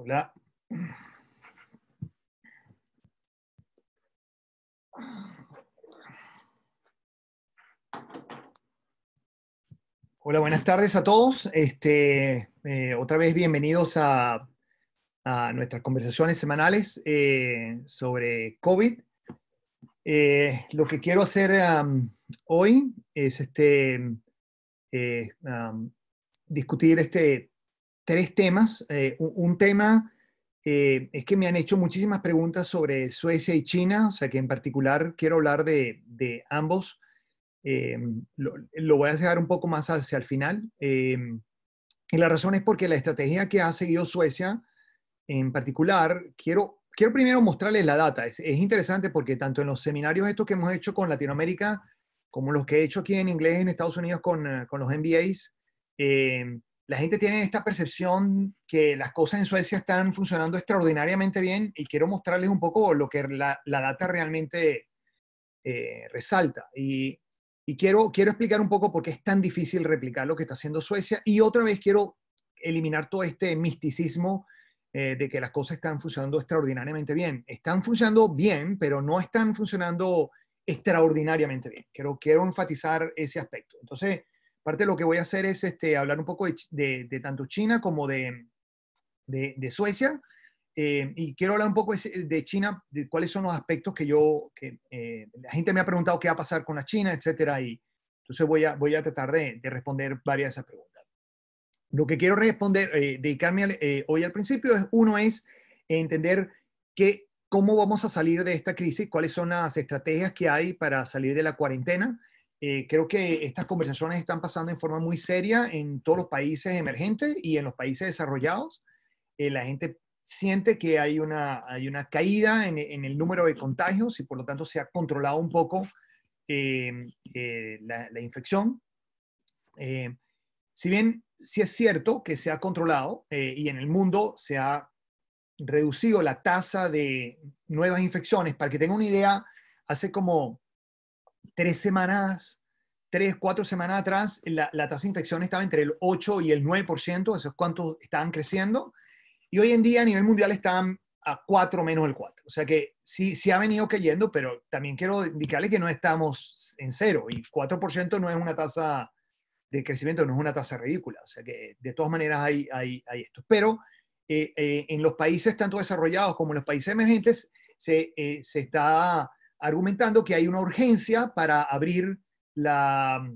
Hola. Hola, buenas tardes a todos. Este, eh, otra vez bienvenidos a, nuestras conversaciones semanales eh, sobre COVID. Eh, lo que quiero hacer um, hoy es este, um, discutir este tres temas. Eh, un, tema eh, es que me han hecho muchísimas preguntas sobre Suecia y China, o sea que en particular quiero hablar de, de ambos. Em, lo, voy a dejar un poco más hacia el final. Em, y la razón es porque la estrategia que ha seguido Suecia, en particular, quiero, quiero primero mostrarles la data. Es, es interesante porque tanto en los seminarios estos que hemos hecho con Latinoamérica, como los que he hecho aquí en inglés en Estados Unidos con, eh, con los MBAs, eh, em, la gente tiene esta percepción que las cosas en Suecia están funcionando extraordinariamente bien y quiero mostrarles un poco lo que la, data realmente eh, resalta. Y, quiero, quiero explicar un poco por qué es tan difícil replicar lo que está haciendo Suecia y otra vez quiero eliminar todo este misticismo eh, de que las cosas están funcionando extraordinariamente bien. Están funcionando bien, pero no están funcionando extraordinariamente bien. Quiero, quiero enfatizar ese aspecto. Entonces, Parte de lo que voy a hacer es este, hablar un poco de, tanto China como de, Suecia. Eh, y quiero hablar un poco de China, de cuáles son los aspectos que yo, que eh, la gente me ha preguntado qué va a pasar con la China, etcétera, y entonces voy a, tratar de, responder varias de esas preguntas. Lo que quiero responder, eh, dedicarme hoy al principio es, uno es entender que, cómo vamos a salir de esta crisis, cuáles son las estrategias que hay para salir de la cuarentena, eh, creo que estas conversaciones están pasando en forma muy seria en todos los países emergentes y en los países desarrollados. Eh, la gente siente que hay una, hay una caída en, el número de contagios y por lo tanto se ha controlado un poco eh, la, infección. si bien sí es cierto que se ha controlado y en el mundo se ha reducido la tasa de nuevas infecciones, para que tenga una idea, hace como tres semanas, tres, cuatro semanas atrás, la, tasa de infección estaba entre el 8 y el 9%, eso es cuánto estaban creciendo, y hoy en día a nivel mundial están a 4 menos el 4. O sea que sí, sí ha venido cayendo, pero también quiero indicarles que no estamos en cero y 4% no es una tasa de crecimiento, no es una tasa ridícula. O sea que de todas maneras hay, hay, hay esto. Pero eh, eh, en los países tanto desarrollados como en los países emergentes se, eh, se está argumentando que hay una urgencia para abrir la,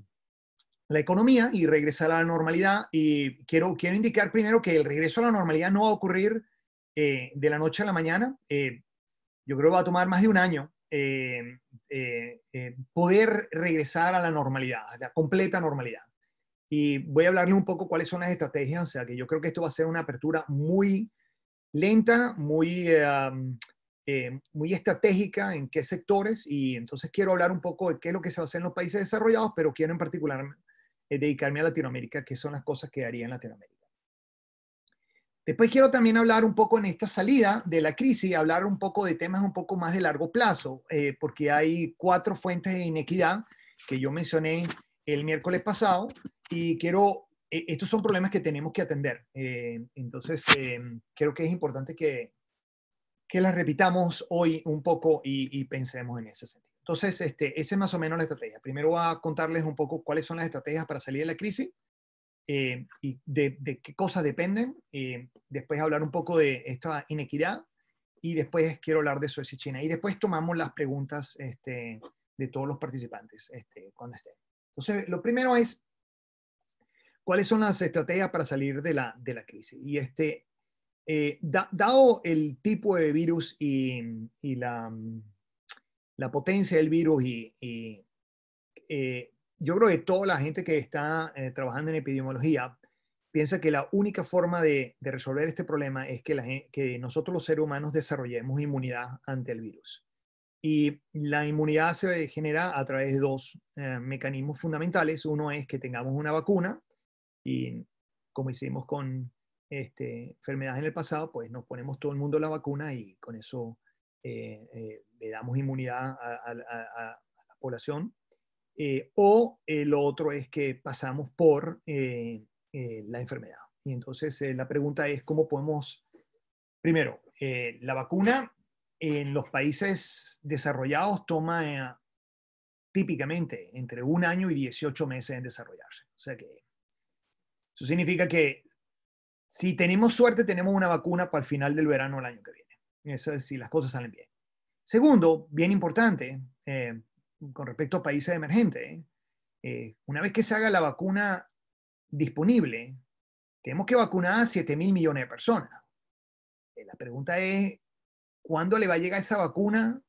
la economía y regresar a la normalidad. Y quiero, quiero indicar primero que el regreso a la normalidad no va a ocurrir eh, de la noche a la mañana. Eh, yo creo que va a tomar más de un año eh, poder regresar a la normalidad, a la completa normalidad. Y voy a hablarle un poco cuáles son las estrategias. O sea, que yo creo que esto va a ser una apertura muy lenta, muy eh, muy estratégica en qué sectores y entonces quiero hablar un poco de qué es lo que se va a hacer en los países desarrollados, pero quiero en particular eh, dedicarme a Latinoamérica, qué son las cosas que haría en Latinoamérica. Después quiero también hablar un poco en esta salida de la crisis, hablar un poco de temas un poco más de largo plazo, eh, porque hay cuatro fuentes de inequidad que yo mencioné el miércoles pasado y quiero, estos son problemas que tenemos que atender. entonces, creo que es importante que, que las repitamos hoy un poco y, pensemos en ese sentido. Entonces, este, esa es más o menos la estrategia. Primero voy a contarles un poco cuáles son las estrategias para salir de la crisis eh, y de, qué cosas dependen. Eh, después hablar un poco de esta inequidad y después quiero hablar de Suecia y China. Y después tomamos las preguntas este, de todos los participantes este, cuando estén. Entonces, lo primero es, ¿cuáles son las estrategias para salir de la, de la crisis? Y este, eh, dado el tipo de virus y, la, potencia del virus y, eh, yo creo que toda la gente que está eh, trabajando en epidemiología piensa que la única forma de, resolver este problema es que, que nosotros los seres humanos desarrollemos inmunidad ante el virus. Y la inmunidad se genera a través de dos mecanismos fundamentales. Uno es que tengamos una vacuna y como hicimos con, este, enfermedades en el pasado, pues nos ponemos todo el mundo la vacuna y con eso eh, eh, le damos inmunidad a, la población. Eh, o lo otro es que pasamos por la enfermedad. Y entonces la pregunta es cómo podemos, primero, la vacuna en los países desarrollados toma típicamente entre un año y 18 meses en desarrollarse. O sea que eso significa que si tenemos suerte, tenemos una vacuna para el final del verano el año que viene. Eso es si las cosas salen bien. Segundo, bien importante, eh, con respecto a países emergentes, eh, una vez que se haga la vacuna disponible, tenemos que vacunar a 7 mil millones de personas. Eh, la pregunta es, ¿cuándo le va a llegar esa vacuna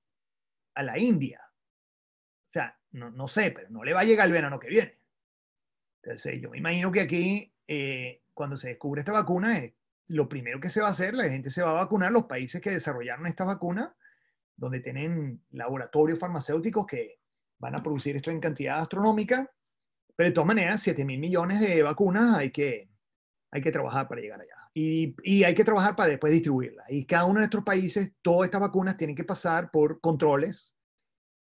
a la India? O sea, no, no sé, pero no le va a llegar el verano que viene. Entonces, yo me imagino que aquí cuando se descubre esta vacuna es eh, lo primero que se va a hacer, la gente se va a vacunar, los países que desarrollaron esta vacuna, donde tienen laboratorios farmacéuticos que van a producir esto en cantidad astronómica, pero de todas maneras, 7 mil millones de vacunas hay que, hay que trabajar para llegar allá. Y, hay que trabajar para después distribuirla. Y cada uno de nuestros países, todas estas vacunas tienen que pasar por controles.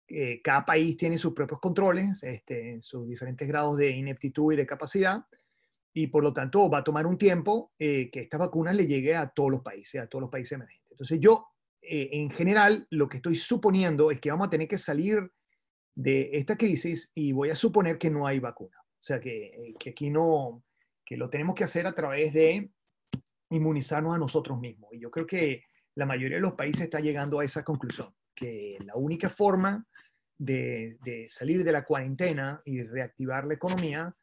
Eh, cada país tiene sus propios controles, este, sus diferentes grados de ineptitud y de capacidad y por lo tanto va a tomar un tiempo eh, que estas vacunas le llegue a todos los países, a todos los países emergentes. Entonces yo, eh, en general, lo que estoy suponiendo es que vamos a tener que salir de esta crisis y voy a suponer que no hay vacuna. O sea, que, eh, que aquí no, que lo tenemos que hacer a través de inmunizarnos a nosotros mismos. Y yo creo que la mayoría de los países está llegando a esa conclusión, que la única forma de, de salir de la cuarentena y reactivar la economía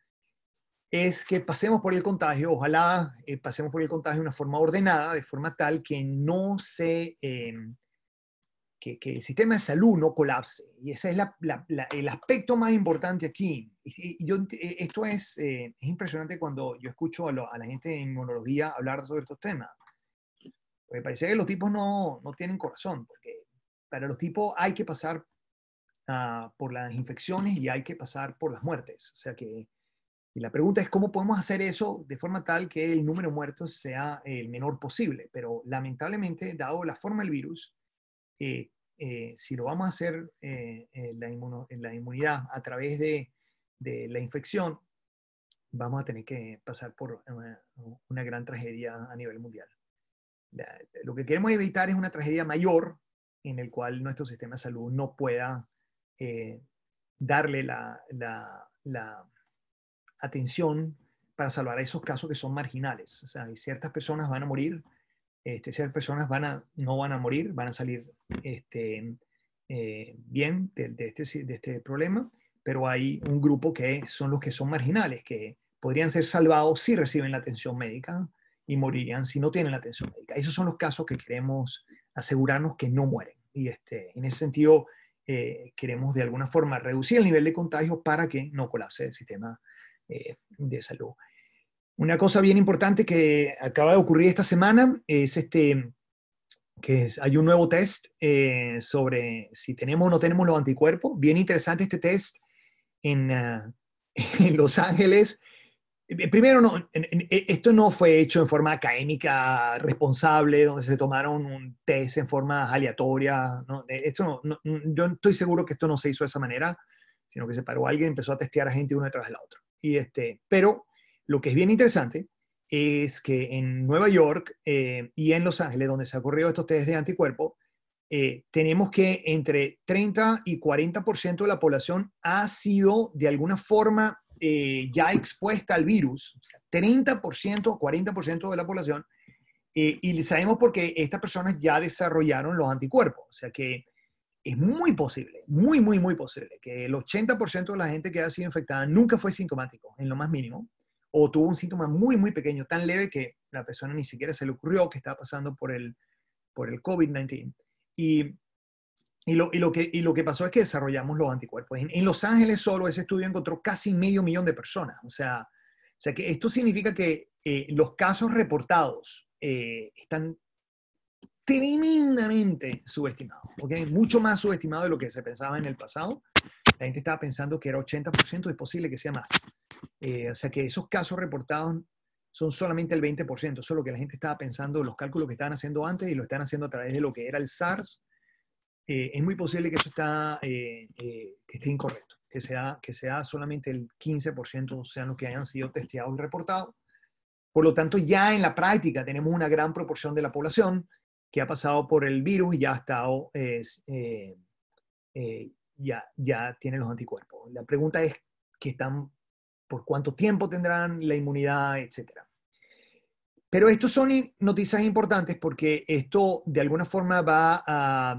es que pasemos por el contagio, ojalá eh, pasemos por el contagio de una forma ordenada, de forma tal que no se... Eh, que, el sistema de salud no colapse. Y ese es el aspecto más importante aquí. yo, eh, esto es, impresionante cuando yo escucho a, la gente en inmunología hablar sobre estos temas. Me parece que los tipos no, tienen corazón, porque para los tipos hay que pasar ah, por las infecciones y hay que pasar por las muertes. O sea que y la pregunta es cómo podemos hacer eso de forma tal que el número de muertos sea el menor posible. Pero lamentablemente, dado la forma del virus, eh, eh, si lo vamos a hacer en eh, la, inmunidad a través de, la infección, vamos a tener que pasar por una, gran tragedia a nivel mundial. lo que queremos evitar es una tragedia mayor en el cual nuestro sistema de salud no pueda darle la atención para salvar a esos casos que son marginales. O sea, ciertas personas van a morir, este, ciertas personas van a, no van a morir, van a salir este, eh, bien de, este, de este problema, pero hay un grupo que son los que son marginales, que podrían ser salvados si reciben la atención médica y morirían si no tienen la atención médica. Esos son los casos que queremos asegurarnos que no mueren. Y este, en ese sentido, eh, queremos de alguna forma reducir el nivel de contagio para que no colapse el sistema eh, de salud. Una cosa bien importante que acaba de ocurrir esta semana es este, que hay un nuevo test eh, sobre si tenemos o no tenemos los anticuerpos. Bien interesante este test en, ah, Los Ángeles. Eh, primero, esto no fue hecho en forma académica responsable, donde se tomaron un test en forma aleatoria. Esto yo estoy seguro que esto no se hizo de esa manera, sino que se paró alguien, y empezó a testear a gente una detrás de la otra este, pero lo que es bien interesante es que en Nueva York eh, y en Los Ángeles, donde se ha ocurrido estos test de anticuerpos eh, tenemos que entre 30 y 40% de la población ha sido de alguna forma eh, ya expuesta al virus. 30% o 40% de la población. y sabemos porque estas personas ya desarrollaron los anticuerpos. O sea que es muy posible, muy, muy, muy posible que el 80% de la gente que ha sido infectada nunca fue sintomático, en lo más mínimo, o tuvo un síntoma muy, muy pequeño, tan leve que la persona ni siquiera se le ocurrió que estaba pasando por el, por el COVID-19. Y, y, lo, que, lo que pasó es que desarrollamos los anticuerpos. En, Los Ángeles solo ese estudio encontró casi medio millón de personas. O sea, o sea que esto significa que eh, los casos reportados eh, están tremendamente subestimado, Mucho más subestimado de lo que se pensaba en el pasado. La gente estaba pensando que era 80%, es posible que sea más. Eh, o sea que esos casos reportados son solamente el 20%, eso es lo que la gente estaba pensando, los cálculos que estaban haciendo antes y lo están haciendo a través de lo que era el SARS. Eh, es muy posible que eso está, eh, esté incorrecto, que sea, que sea solamente el 15% sea, los que hayan sido testeados y reportados. Por lo tanto, ya en la práctica tenemos una gran proporción de la población que ha pasado por el virus y ya ha estado, eh, eh, ya, ya tiene los anticuerpos. La pregunta es que están, por cuánto tiempo tendrán la inmunidad, etcétera. Pero estos son noticias importantes porque esto de alguna forma va a,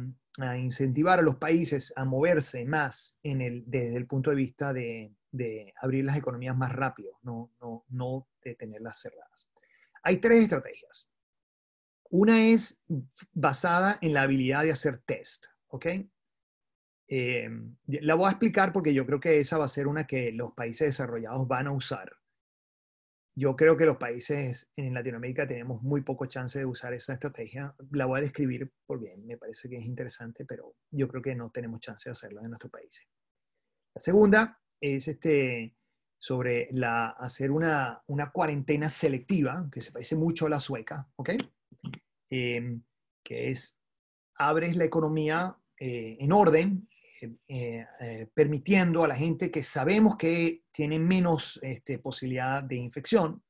incentivar a los países a moverse más en desde el punto de vista de, abrir las economías más rápido, no, no, no de tenerlas cerradas. Hay tres estrategias. Una es basada en la habilidad de hacer test, ¿ok? Eh, la voy a explicar porque yo creo que esa va a ser una que los países desarrollados van a usar. Yo creo que los países en Latinoamérica tenemos muy poco chance de usar esa estrategia. La voy a describir porque me parece que es interesante, pero yo creo que no tenemos chance de hacerlo en nuestros países. La segunda es este, sobre hacer una, una cuarentena selectiva, que se parece mucho a la sueca, ¿ok? Em, que es abres la economía eh, en orden, eh, eh, permitiendo a la gente que sabemos que tiene menos este, posibilidad de infección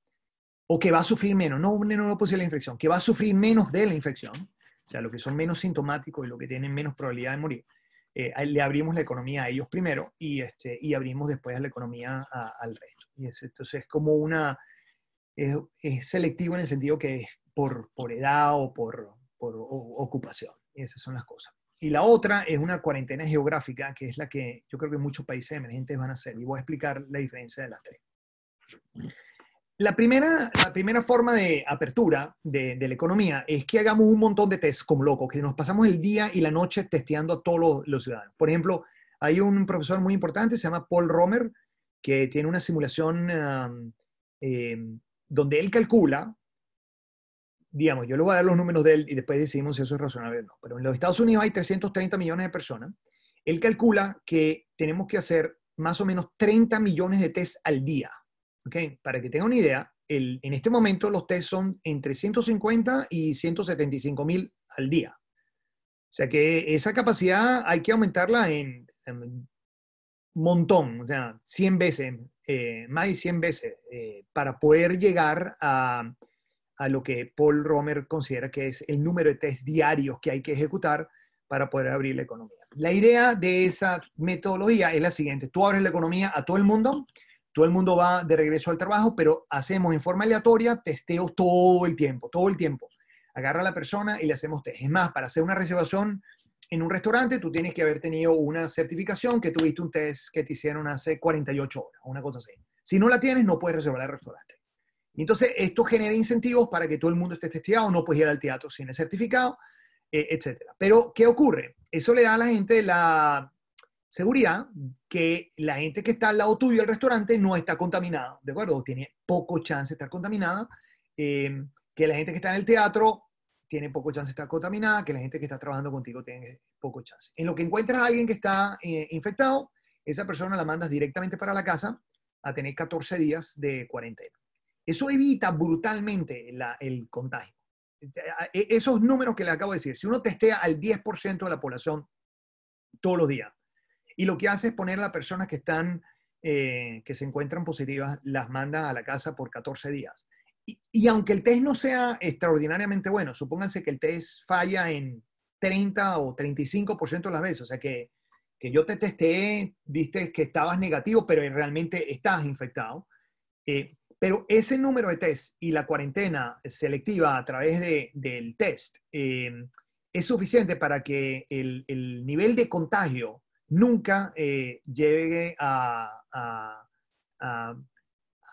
o que va a sufrir menos, no, no, no posibilidad de infección, que va a sufrir menos de la infección, o sea, lo que son menos sintomáticos y lo que tienen menos probabilidad de morir, le abrimos la economía a ellos primero y, este, y abrimos después la economía al resto. Y entonces es como una, es, selectivo en el sentido que es por, por edad o por, por ocupación. Esas son las cosas. Y la otra es una cuarentena geográfica, que es la que yo creo que muchos países emergentes van a hacer. Y voy a explicar la diferencia de las tres. La primera, la primera forma de apertura de, la economía es que hagamos un montón de tests como locos, que nos pasamos el día y la noche testeando a todos los, ciudadanos. Por ejemplo, hay un profesor muy importante, se llama Paul Romer, que tiene una simulación em, donde él calcula, digamos, yo le voy a dar los números de él y después decidimos si eso es razonable o no, pero en los Estados Unidos hay 330 millones de personas, él calcula que tenemos que hacer más o menos 30 millones de test al día. Para que tenga una idea, en este momento los test son entre 150 y 175 mil al día. O sea que esa capacidad hay que aumentarla en montón, o sea, 100 veces, eh, más de 100 veces, eh, para poder llegar a, a, lo que Paul Romer considera que es el número de test diarios que hay que ejecutar para poder abrir la economía. La idea de esa metodología es la siguiente, tú abres la economía a todo el mundo, todo el mundo va de regreso al trabajo, pero hacemos en forma aleatoria testeos todo el tiempo, todo el tiempo. Agarra a la persona y le hacemos test. Es más, para hacer una reservación en un restaurante tú tienes que haber tenido una certificación que tuviste un test que te hicieron hace 48 horas, una cosa así. Si no la tienes, no puedes reservar el restaurante. Entonces, esto genera incentivos para que todo el mundo esté testeado, no puedes ir al teatro sin el certificado, eh, etc. Pero, ¿qué ocurre? Eso le da a la gente la seguridad que la gente que está al lado tuyo del restaurante no está contaminada, ¿de acuerdo? tiene poco chance de estar contaminada. Eh, que la gente que está en el teatro tiene poco chance de estar contaminada, que la gente que está trabajando contigo tiene poco chance. En lo que encuentras a alguien que está eh, infectado, esa persona la mandas directamente para la casa a tener 14 días de cuarentena. Eso evita brutalmente el contagio. E-, e-, esos números que le acabo de decir, si uno testea al 10% de la población todos los días y lo que hace es poner a las personas que están, eh, que se encuentran positivas, las manda a la casa por 14 días y, aunque el test no sea extraordinariamente bueno, supónganse que el test falla en 30 o 35% de las veces, o sea que, yo te testé, viste que estabas negativo, pero realmente estás infectado. Eh, pero ese número de test y la cuarentena selectiva a través del test eh, es suficiente para que el, nivel de contagio nunca eh, llegue a,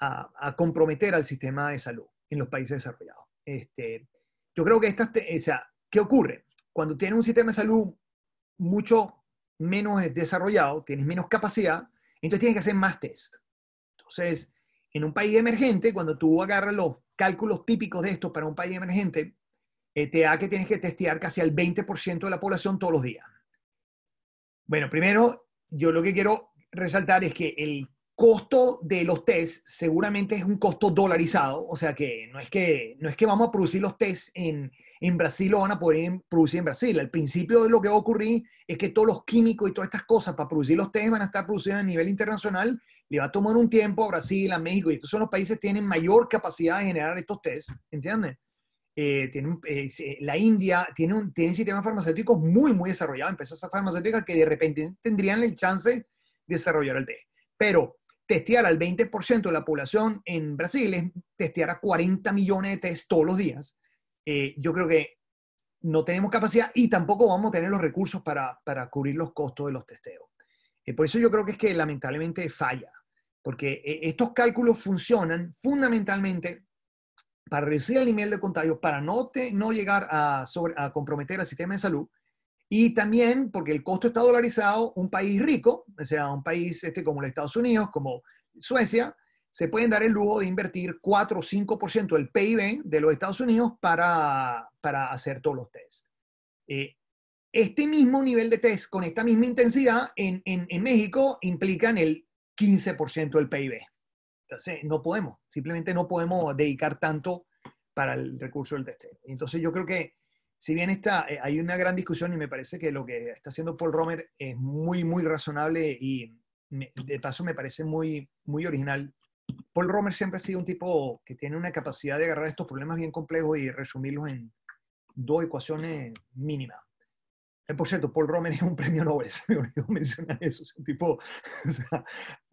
a, comprometer al sistema de salud en los países desarrollados. Este, yo creo que estas, o sea, ¿qué ocurre? Cuando tienes un sistema de salud mucho menos desarrollado, tienes menos capacidad, entonces tienes que hacer más test. Entonces, en un país emergente, cuando tú agarras los cálculos típicos de esto para un país emergente, eh, te da que tienes que testear casi al 20% de la población todos los días. Bueno, primero, yo lo que quiero resaltar es que el costo de los tests seguramente es un costo dolarizado, o sea que no es que, no es que vamos a producir los tests en, Brasil, o van a poder producir en Brasil. Al principio de lo que va a ocurrir es que todos los químicos y todas estas cosas para producir los tests van a estar producidos a nivel internacional, le va a tomar un tiempo a Brasil, a México, y estos son los países que tienen mayor capacidad de generar estos tests, ¿entienden? Eh, eh, la India tiene, un, tiene sistemas farmacéuticos muy, muy desarrollados, empresas farmacéuticas que de repente tendrían el chance de desarrollar el test. Pero testear al 20% de la población en Brasil es testear a 40 millones de test todos los días. Eh, yo creo que no tenemos capacidad y tampoco vamos a tener los recursos para, cubrir los costos de los testeos. Eh, por eso yo creo que es que lamentablemente falla, porque eh, estos cálculos funcionan fundamentalmente para reducir el nivel de contagio, para no, te, no llegar a, a comprometer al sistema de salud y también porque el costo está dolarizado, un país rico, o sea, un país este como los Estados Unidos, como Suecia, se pueden dar el lujo de invertir 4 o 5% del PIB de los Estados Unidos para, para hacer todos los tests. Eh, este mismo nivel de test con esta misma intensidad en, en, en México el 15% del PIB. Entonces, no podemos, simplemente no podemos dedicar tanto para el recurso del test. Entonces, yo creo que si bien está, eh, hay una gran discusión y me parece que lo que está haciendo Paul Romer es muy, muy razonable y de paso me parece muy, muy original. Paul Romer siempre ha sido un tipo que tiene una capacidad de agarrar estos problemas bien complejos y resumirlos en dos ecuaciones mínimas. Eh, por cierto, Paul Romer es un premio Nobel, se me olvidó mencionar eso. Es un tipo, o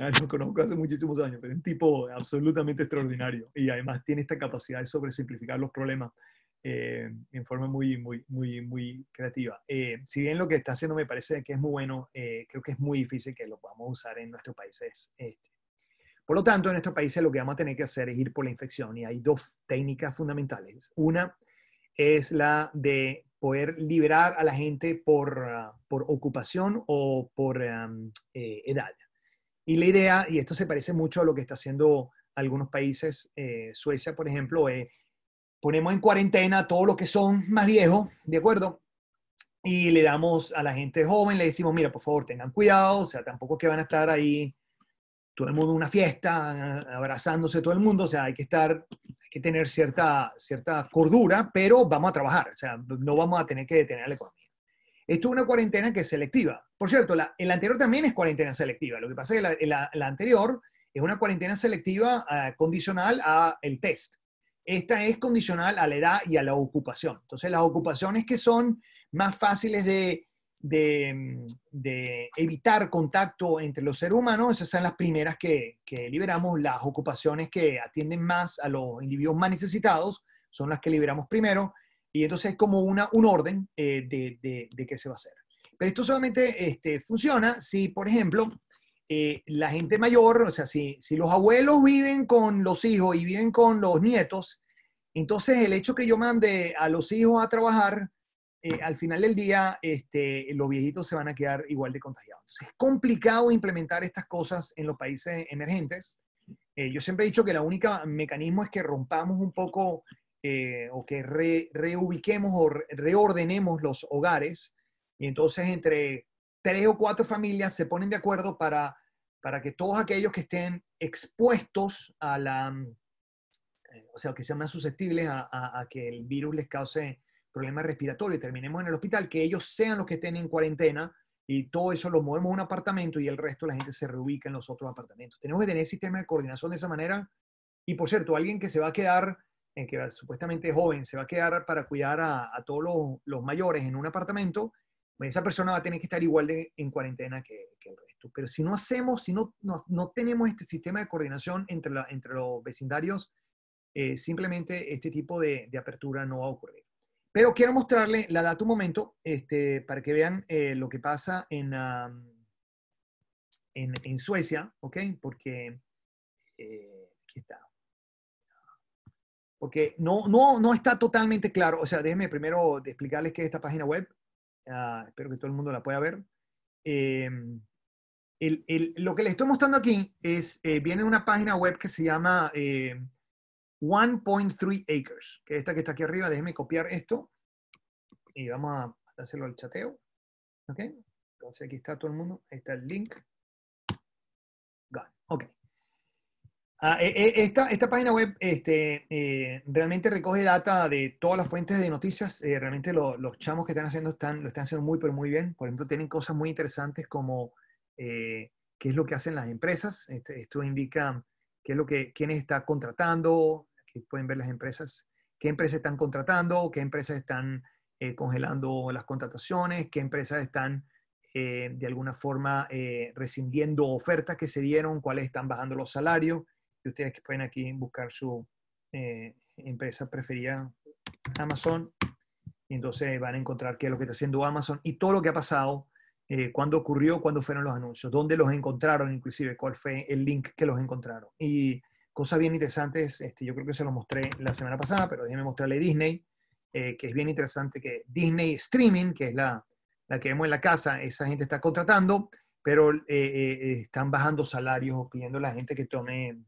ah, lo conozco hace muchísimos años, pero es un tipo absolutamente extraordinario y además tiene esta capacidad de sobresimplificar los problemas. Eh, en forma muy, muy, muy, muy creativa. Eh, si bien lo que está haciendo me parece que es muy bueno, eh, creo que es muy difícil que lo podamos usar en nuestros países. Este. Por lo tanto, en nuestros países lo que vamos a tener que hacer es ir por la infección y hay dos técnicas fundamentales. Una es la de poder liberar a la gente por, ah, por ocupación o por edad. Y la idea, y esto se parece mucho a lo que está haciendo algunos países, Suecia, por ejemplo, es ponemos en cuarentena a todos los que son más viejos, ¿de acuerdo? Y le damos a la gente joven, le decimos, mira, por favor, tengan cuidado, o sea, tampoco es que van a estar ahí todo el mundo en una fiesta, abrazándose todo el mundo, o sea, hay que estar, que tener cierta, cierta cordura, pero vamos a trabajar, o sea, no vamos a tener que detener la economía. Esto es una cuarentena que es selectiva. Por cierto, la, el anterior también es cuarentena selectiva, lo que pasa es que la, anterior es una cuarentena selectiva condicional eh, condicional al test. Esta es condicional a la edad y a la ocupación. Entonces, las ocupaciones que son más fáciles de, mm, evitar contacto entre los seres humanos, esas son las primeras que, liberamos. Las ocupaciones que atienden más a los individuos más necesitados son las que liberamos primero. Y entonces es como una, un orden eh, de, qué se va a hacer. Pero esto solamente este, funciona si, por ejemplo, eh, la gente mayor, o sea, si, si los abuelos viven con los hijos y viven con los nietos, entonces el hecho que yo mande a los hijos a trabajar, eh, al final del día este, los viejitos se van a quedar igual de contagiados. es complicado implementar estas cosas en los países emergentes. Eh, yo siempre he dicho que el único mecanismo es que rompamos un poco o que reubiquemos o reordenemos los hogares. Y entonces entre tres o cuatro familias se ponen de acuerdo para, para que todos aquellos que estén expuestos a la, eh, o sea, que sean más susceptibles a, que el virus les cause problemas respiratorios y terminemos en el hospital, que ellos sean los que estén en cuarentena y todo eso lo movemos a un apartamento y el resto la gente se reubica en los otros apartamentos. Tenemos que tener sistema de coordinación de esa manera. Y por cierto, alguien que se va a quedar, en que supuestamente joven, se va a quedar para cuidar a, todos los mayores en un apartamento, esa persona va a tener que estar igual de, en cuarentena que, el resto. Pero si no hacemos, si no, no, tenemos este sistema de coordinación entre, la, entre los vecindarios, eh, simplemente este tipo de, de, apertura no va a ocurrir. Pero quiero mostrarle la data un momento este, para que vean eh, lo que pasa en, en, Suecia, ¿ok? Porque eh, Porque no, no, no está totalmente claro. O sea, déjenme primero explicarles qué es esta página web. Ah, espero que todo el mundo la pueda ver. Em, el, el, lo que les estoy mostrando aquí es, eh, viene una página web que se llama eh, em, 1.3 Acres, que es esta que está aquí arriba. Déjenme copiar esto y vamos a hacerlo al chateo. okay Entonces aquí está todo el mundo. Ahí está el link. Ok. Ah, eh, eh, esta, esta, página web este, eh, realmente recoge data de todas las fuentes de noticias. realmente los chamos que están haciendo están, lo están haciendo muy, pero muy bien. Por ejemplo, tienen cosas muy interesantes como qué es lo que hacen las empresas. Este, esto indica qué es lo que, quién está contratando. Aquí pueden ver las empresas. ¿Qué empresas están contratando? ¿Qué empresas están congelando las contrataciones? ¿Qué empresas están de alguna forma rescindiendo ofertas que se dieron? ¿Cuáles están bajando los salarios? y ustedes que pueden aquí buscar su eh, empresa preferida, Amazon, y entonces van a encontrar qué es lo que está haciendo Amazon y todo lo que ha pasado, eh, cuándo ocurrió, cuándo fueron los anuncios, dónde los encontraron, inclusive cuál fue el link que los encontraron. Y cosas bien interesantes, este, yo creo que se los mostré la semana pasada, pero déjenme mostrarle Disney, eh, que es bien interesante que Disney Streaming, que es la, la que vemos en la casa, esa gente está contratando, pero eh, están bajando salarios pidiendo a la gente que tome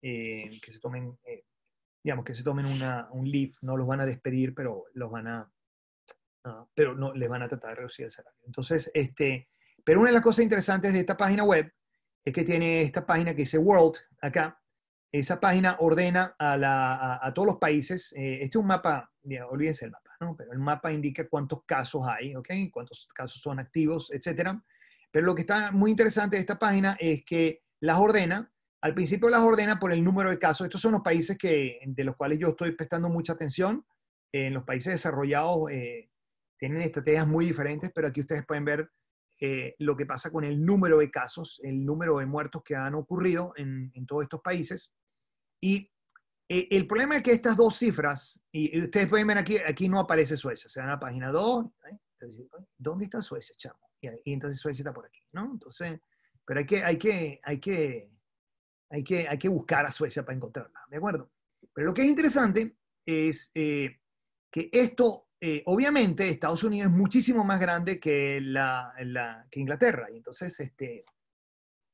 eh, que se tomen, eh, digamos, que se tomen un leave, no los van a despedir, pero los van a, pero no les van a tratar de reducir el salario. Entonces, este, pero una de las cosas interesantes de esta página web es que tiene esta página que dice World acá. Esa página ordena a, la, a, todos los países. Eh, este es un mapa, olvídense el mapa, ¿no? Pero el mapa indica cuántos casos hay, Cuántos casos son activos, etcétera. Pero lo que está muy interesante de esta página es que las ordena al principio las ordena por el número de casos. Estos son los países que, de los cuales yo estoy prestando mucha atención. Eh, en los países desarrollados eh, tienen estrategias muy diferentes, pero aquí ustedes pueden ver eh, lo que pasa con el número de casos, el número de muertos que han ocurrido en, todos estos países. Y el problema es que estas dos cifras, y ustedes pueden ver aquí, aquí no aparece Suecia, se dan a la página 2, ¿dónde está Suecia, chamo? Y, y entonces Suecia está por aquí, ¿no? Entonces, pero hay que, hay que, hay que hay que, hay que buscar a Suecia para encontrarla, ¿de acuerdo? Pero lo que es interesante es eh, que esto, eh, obviamente, Estados Unidos es muchísimo más grande que, que Inglaterra. Y entonces, este,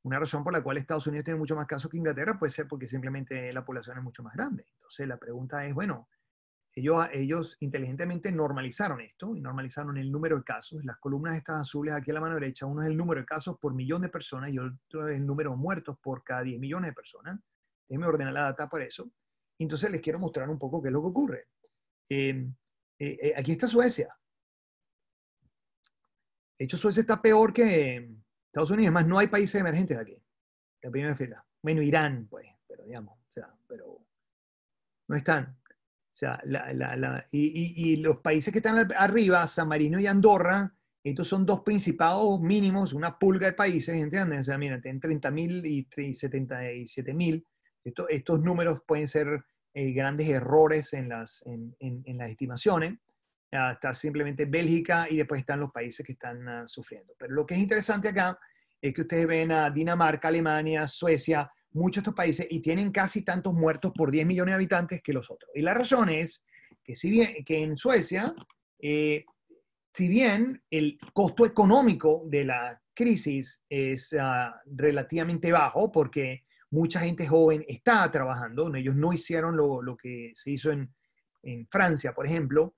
una razón por la cual Estados Unidos tiene mucho más casos que Inglaterra puede ser porque simplemente la población es mucho más grande. Entonces, la pregunta es, bueno, ellos, ah, ellos inteligentemente normalizaron esto y normalizaron el número de casos. Las columnas estas azules aquí a la mano derecha, uno es el número de casos por millón de personas y otro es el número de muertos por cada 10 millones de personas. Déjenme ordenar la data para eso. Entonces les quiero mostrar un poco qué es lo que ocurre. Em, eh, eh, aquí está Suecia. De hecho, Suecia está peor que Estados Unidos. Además, no hay países emergentes aquí. La primera fila. Bueno, Irán, pues, pero digamos, o sea, pero no están. O sea, la, y, los países que están arriba, San Marino y Andorra, estos son dos principados mínimos, una pulga de países, ¿entienden? O sea, mira, tienen 30.000 y 77.000. estos números pueden ser eh, grandes errores en las, en, las estimaciones. está simplemente Bélgica y después están los países que están ah, sufriendo. Pero lo que es interesante acá es que ustedes ven a Dinamarca, Alemania, Suecia, muchos de estos países y tienen casi tantos muertos por 10 millones de habitantes que los otros. Y la razón es que, si bien, que en Suecia, eh, si bien el costo económico de la crisis es ah, relativamente bajo, porque mucha gente joven está trabajando, ellos no hicieron lo, que se hizo en, Francia, por ejemplo,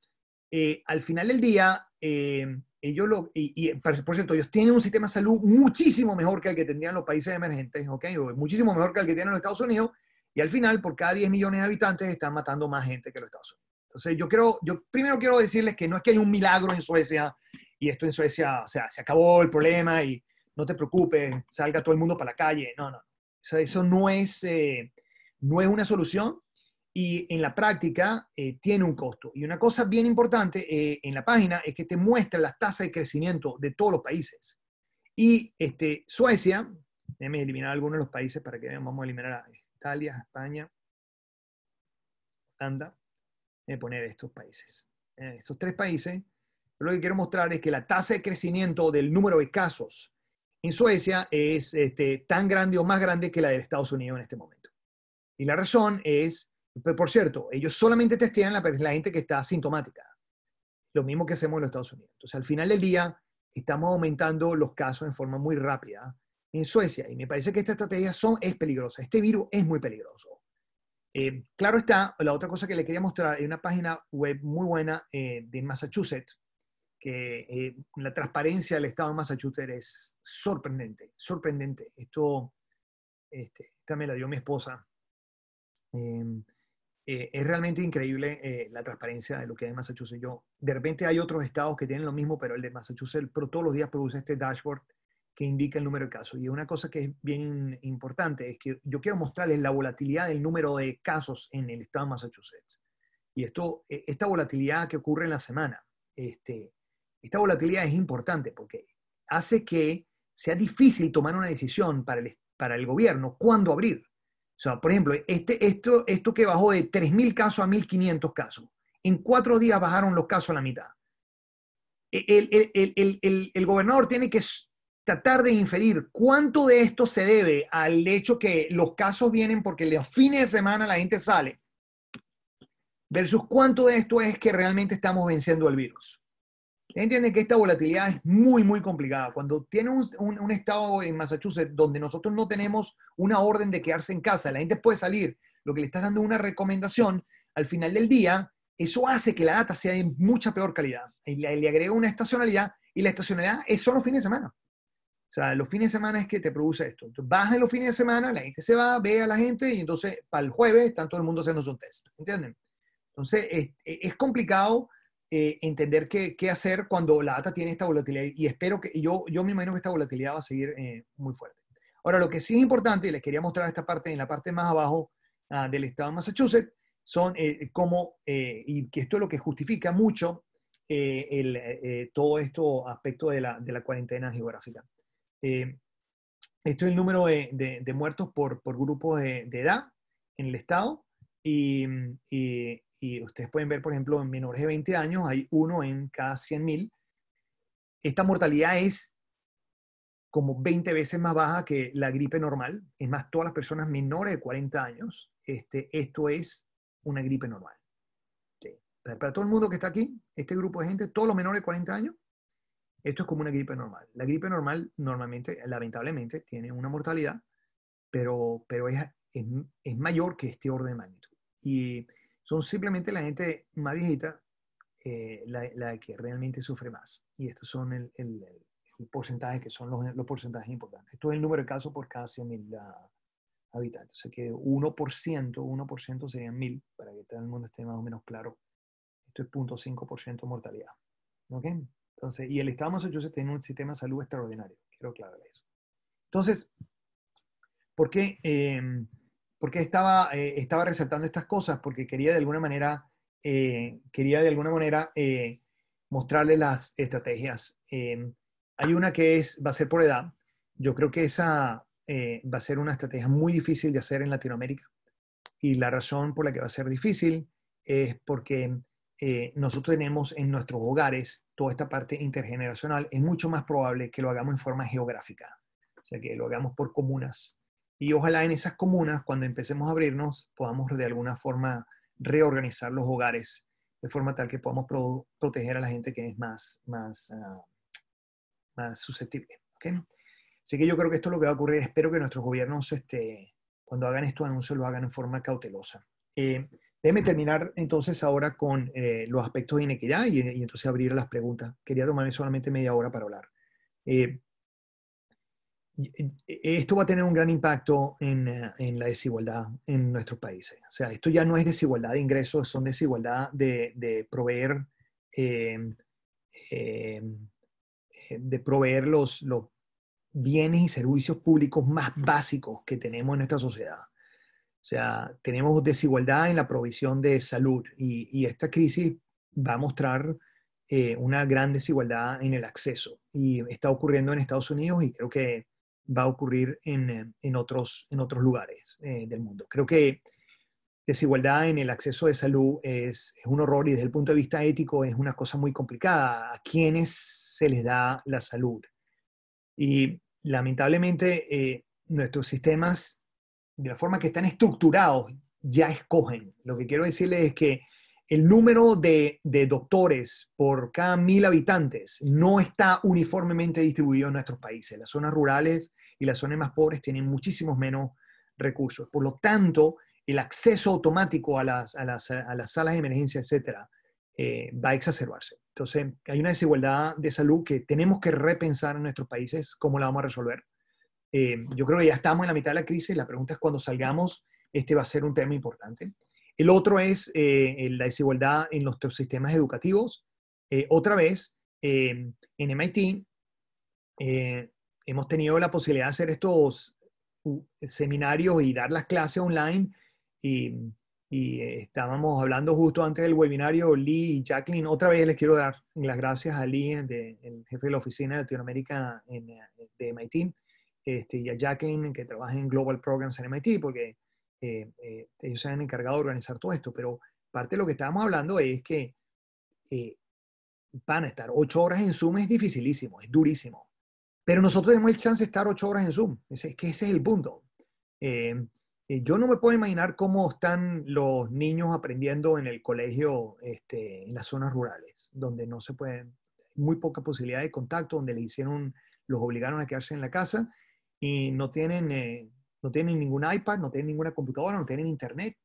eh, al final del día, eh, yo lo, y, por cierto, ellos tienen un sistema de salud muchísimo mejor que el que tendrían los países emergentes, ¿ok? muchísimo mejor que el que tienen los Estados Unidos, y al final, por cada 10 millones de habitantes, están matando más gente que los Estados Unidos. Entonces, yo quiero, yo primero quiero decirles que no es que hay un milagro en Suecia, y esto en Suecia, o sea, se acabó el problema, y no te preocupes, salga todo el mundo para la calle. No, no. eso no es, eh, no es una solución, y en la práctica eh, tiene un costo. Y una cosa bien importante eh, en la página es que te muestra las tasas de crecimiento de todos los países. Y este, Suecia, déjame eliminar algunos de los países para que vean, vamos a eliminar a Italia, España, Holanda, voy a poner estos países. Eh, estos tres países, lo que quiero mostrar es que la tasa de crecimiento del número de casos en Suecia es este, tan grande o más grande que la de Estados Unidos en este momento. Y la razón es pero por cierto, ellos solamente testean la, la gente que está asintomática. Lo mismo que hacemos en los Estados Unidos. Entonces, al final del día, estamos aumentando los casos en forma muy rápida en Suecia. Y me parece que esta estrategia es peligrosa. Este virus es muy peligroso. Eh, claro está, la otra cosa que le quería mostrar, hay una página web muy buena eh, de Massachusetts, que eh, la transparencia del Estado de Massachusetts es sorprendente, sorprendente. Esto, este, esta me la dio mi esposa. Em, eh, es realmente increíble eh, la transparencia de lo que hay en Massachusetts. Yo, de repente hay otros estados que tienen lo mismo, pero el de Massachusetts todos los días produce este dashboard que indica el número de casos. Y una cosa que es bien importante es que yo quiero mostrarles la volatilidad del número de casos en el estado de Massachusetts. Y esto, e, esta volatilidad que ocurre en la semana, este, esta volatilidad es importante porque hace que sea difícil tomar una decisión para para el gobierno cuándo abrir. O sea, por ejemplo, este, esto, esto que bajó de 3.000 casos a 1.500 casos, en cuatro días bajaron los casos a la mitad. E, el, el, gobernador tiene que tratar de inferir cuánto de esto se debe al hecho que los casos vienen porque los fines de semana la gente sale, versus cuánto de esto es que realmente estamos venciendo el virus. Entienden que esta volatilidad es muy, muy complicada. Cuando tiene un, un, estado en Massachusetts donde nosotros no tenemos una orden de quedarse en casa, la gente puede salir, lo que le estás dando una recomendación, al final del día, eso hace que la data sea de mucha peor calidad. le, agrega una estacionalidad y la estacionalidad es solo fines de semana. O sea, los fines de semana es que te produce esto. Entonces, vas de los fines de semana, la gente se va, ve a la gente y entonces para el jueves están todo el mundo haciendo su test. ¿Entienden? Entonces, es, es complicado eh, entender qué, qué, hacer cuando la data tiene esta volatilidad. Y espero que, yo, yo me imagino que esta volatilidad va a seguir eh, muy fuerte. Ahora, lo que sí es importante, y les quería mostrar esta parte, en la parte más abajo ah, del estado de Massachusetts, son eh, cómo, y que esto es lo que justifica mucho el, todo esto aspecto de la, de la cuarentena geográfica. esto es el número de, de, muertos por, por grupos de, edad en el estado. y, y ustedes pueden ver, por ejemplo, en menores de 20 años hay uno en cada 100.000. Esta mortalidad es como 20 veces más baja que la gripe normal. Es más, todas las personas menores de 40 años, este, esto es una gripe normal. Para todo el mundo que está aquí, este grupo de gente, todos los menores de 40 años, esto es como una gripe normal. La gripe normal normalmente, lamentablemente, tiene una mortalidad, pero, pero es, es, es mayor que este orden de magnitud. Y son simplemente la gente más viejita eh, la, la, que realmente sufre más. Y estos son el, el, porcentaje que son los, los, porcentajes importantes. Esto es el número de casos por cada 100.000 ah, habitantes. O sea que 1%, 1% serían 1.000, para que todo el mundo esté más o menos claro. Esto es 0.5% mortalidad. ¿Ok? Entonces, y el Estado de Massachusetts tiene un sistema de salud extraordinario. Quiero aclarar eso. Entonces, ¿por qué? Eh, ¿Por qué eh, estaba, resaltando estas cosas? Porque quería de alguna manera, eh, quería de alguna manera eh, mostrarles las estrategias. Em, hay una que es, va a ser por edad. Yo creo que esa va a ser una estrategia muy difícil de hacer en Latinoamérica. Y la razón por la que va a ser difícil es porque nosotros tenemos en nuestros hogares toda esta parte intergeneracional. Es mucho más probable que lo hagamos en forma geográfica, o sea, que lo hagamos por comunas. Y ojalá en esas comunas, cuando empecemos a abrirnos, podamos de alguna forma reorganizar los hogares de forma tal que podamos proteger a la gente que es más, más, ah, más susceptible. ¿okay? Así que yo creo que esto es lo que va a ocurrir. Espero que nuestros gobiernos, este, cuando hagan estos anuncios, lo hagan en forma cautelosa. Eh, déjeme terminar entonces ahora con eh, los aspectos de inequidad y, entonces abrir las preguntas. Quería tomarme solamente media hora para hablar. Eh, e, esto va a tener un gran impacto en, eh, en, la desigualdad en nuestros países. O sea, esto ya no es desigualdad de ingresos, son desigualdad de, de proveer, em, em, eh, de proveer los, los, bienes y servicios públicos más básicos que tenemos en nuestra sociedad. O sea, tenemos desigualdad en la provisión de salud y, y esta crisis va a mostrar eh, una gran desigualdad en el acceso. Y está ocurriendo en Estados Unidos y creo que va a ocurrir eh, en, otros, en otros lugares eh, del mundo. Creo que desigualdad en el acceso de salud es, un horror y desde el punto de vista ético es una cosa muy complicada. ¿A quiénes se les da la salud? Y lamentablemente eh, nuestros sistemas, de la forma que están estructurados, ya escogen. Lo que quiero decirles es que el número de, doctores por cada mil habitantes no está uniformemente distribuido en nuestros países. Las zonas rurales y las zonas más pobres tienen muchísimos menos recursos. Por lo tanto, el acceso automático a las, salas de emergencia, etcétera, eh, va a exacerbarse. Entonces, hay una desigualdad de salud que tenemos que repensar en nuestros países cómo la vamos a resolver. Eh, yo creo que ya estamos en la mitad de la crisis. La pregunta es cuando salgamos. Este va a ser un tema importante. El otro es eh, eh, la desigualdad en los sistemas educativos. Eh, otra vez, en MIT hemos tenido la posibilidad de hacer estos seminarios y dar las clases online. Y, estábamos hablando justo antes del webinario, Lee y Jacqueline. Otra vez les quiero dar las gracias a Lee, el jefe de la oficina de Latinoamérica de MIT, este, y a Jacqueline, que trabaja en Global Programs en MIT, porque eh, eh, ellos se han encargado de organizar todo esto, pero parte de lo que estábamos hablando es que eh, van a estar ocho horas en Zoom es dificilísimo, es durísimo, pero nosotros tenemos el chance de estar ocho horas en Zoom, es, es que ese es el punto. yo no me puedo imaginar cómo están los niños aprendiendo en el colegio este, en las zonas rurales, donde no se pueden, muy poca posibilidad de contacto, donde le hicieron, los obligaron a quedarse en la casa y no tienen no tienen ningún iPad, no tienen ninguna computadora, no tienen internet.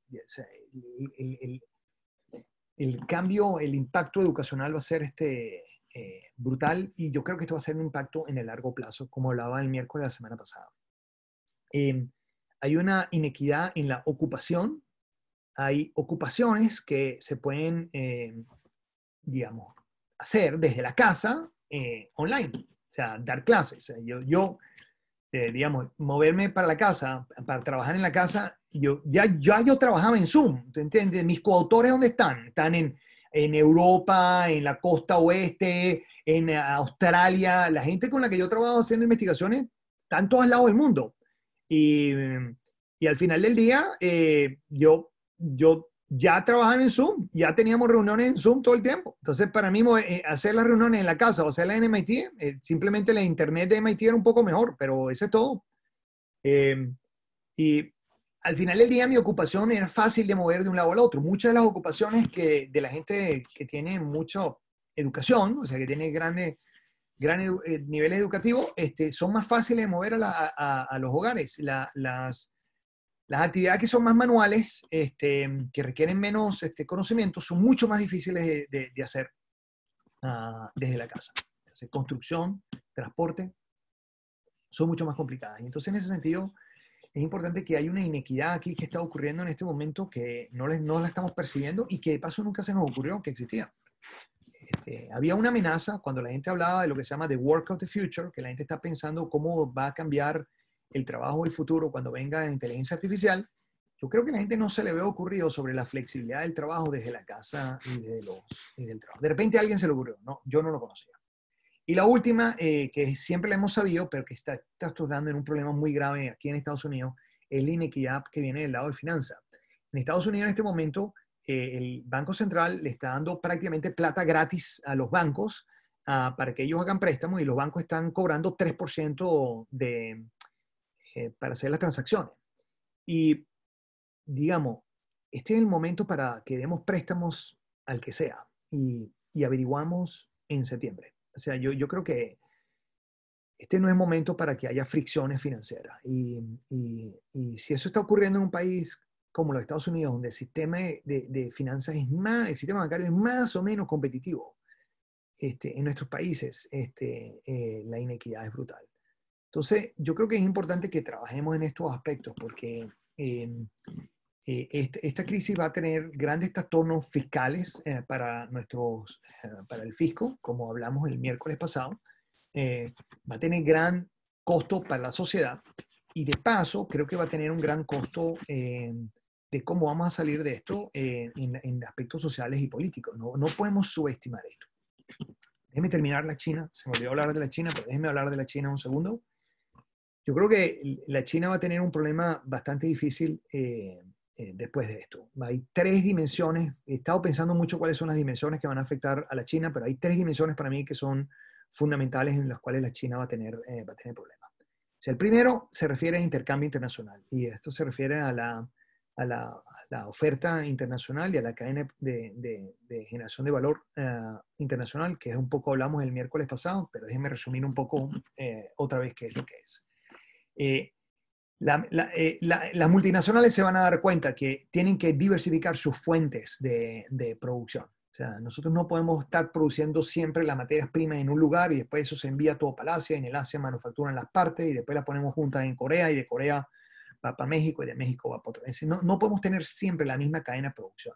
el, cambio, el impacto educacional va a ser este, eh, brutal y yo creo que esto va a ser un impacto en el largo plazo, como hablaba el miércoles de la semana pasada. Em, hay una inequidad en la ocupación. Hay ocupaciones que se pueden, em, digamos, hacer desde la casa eh, online, o sea, dar clases. Yo, yo eh, digamos, moverme para la casa, para trabajar en la casa, yo, ya, ya yo trabajaba en Zoom, ¿te entiendes? Mis coautores, ¿dónde están? Están en, en Europa, en la costa oeste, en Australia, la gente con la que yo trabajo haciendo investigaciones, están todos lados del mundo. Y, y al final del día, eh, yo, yo ya trabajaba en Zoom, ya teníamos reuniones en Zoom todo el tiempo. Entonces, para mí, eh, hacer las reuniones en la casa o hacerlas en MIT, eh, simplemente la internet de MIT era un poco mejor, pero ese es todo. Eh, y al final del día, mi ocupación era fácil de mover de un lado al otro. Muchas de las ocupaciones que, de la gente que tiene mucha educación, o sea, que tiene grandes gran niveles educativos, este, son más fáciles de mover a, los hogares. las las actividades que son más manuales, este, que requieren menos este, conocimiento, son mucho más difíciles de, hacer ah, desde la casa. construcción, transporte, son mucho más complicadas. Y entonces, en ese sentido, es importante que hay una inequidad aquí que está ocurriendo en este momento que no, les, la estamos percibiendo y que de paso nunca se nos ocurrió que existía. Este, había una amenaza cuando la gente hablaba de lo que se llama the work of the future, que la gente está pensando cómo va a cambiar el trabajo del futuro cuando venga la inteligencia artificial, yo creo que la gente no se le ve ocurrido sobre la flexibilidad del trabajo desde la casa y, desde los, del trabajo. De repente a alguien se le ocurrió, no, yo no lo conocía. Y la última, eh, que siempre la hemos sabido, pero que está, está en un problema muy grave aquí en Estados Unidos, es la inequidad que viene del lado de finanzas. En Estados Unidos en este momento, eh, el Banco Central le está dando prácticamente plata gratis a los bancos ah, para que ellos hagan préstamos y los bancos están cobrando 3% de, eh, para hacer las transacciones. Y digamos, este es el momento para que demos préstamos al que sea y, averiguamos en septiembre. O sea, yo, yo creo que este no es momento para que haya fricciones financieras. Y, y, si eso está ocurriendo en un país como los Estados Unidos, donde el sistema de, de finanzas es más, el sistema bancario es más o menos competitivo, este, en nuestros países este, eh, la inequidad es brutal. Entonces, yo creo que es importante que trabajemos en estos aspectos porque em, eh, esta crisis va a tener grandes trastornos fiscales eh, para, nuestros, eh, para el fisco, como hablamos el miércoles pasado. va a tener gran costo para la sociedad y de paso creo que va a tener un gran costo em, de cómo vamos a salir de esto en, aspectos sociales y políticos. No, no podemos subestimar esto. Déjeme terminar la China. Se me olvidó hablar de la China, pero déjeme hablar de la China un segundo. Yo creo que la China va a tener un problema bastante difícil eh, eh, después de esto. Hay tres dimensiones, he estado pensando mucho cuáles son las dimensiones que van a afectar a la China, pero hay tres dimensiones para mí que son fundamentales en las cuales la China va a tener, eh, va a tener problemas. el primero se refiere a intercambio internacional y esto se refiere a la, a la, oferta internacional y a la cadena de, de, generación de valor internacional, que es un poco hablamos el miércoles pasado, pero déjenme resumir un poco otra vez qué es lo que es. Eh, eh, las multinacionales se van a dar cuenta que tienen que diversificar sus fuentes de, producción. O sea, nosotros no podemos estar produciendo siempre las materias primas en un lugar y después eso se envía todo para Asia, en el Asia manufacturan las partes y después las ponemos juntas en Corea y de Corea va para México y de México va para otro. no, no podemos tener siempre la misma cadena de producción.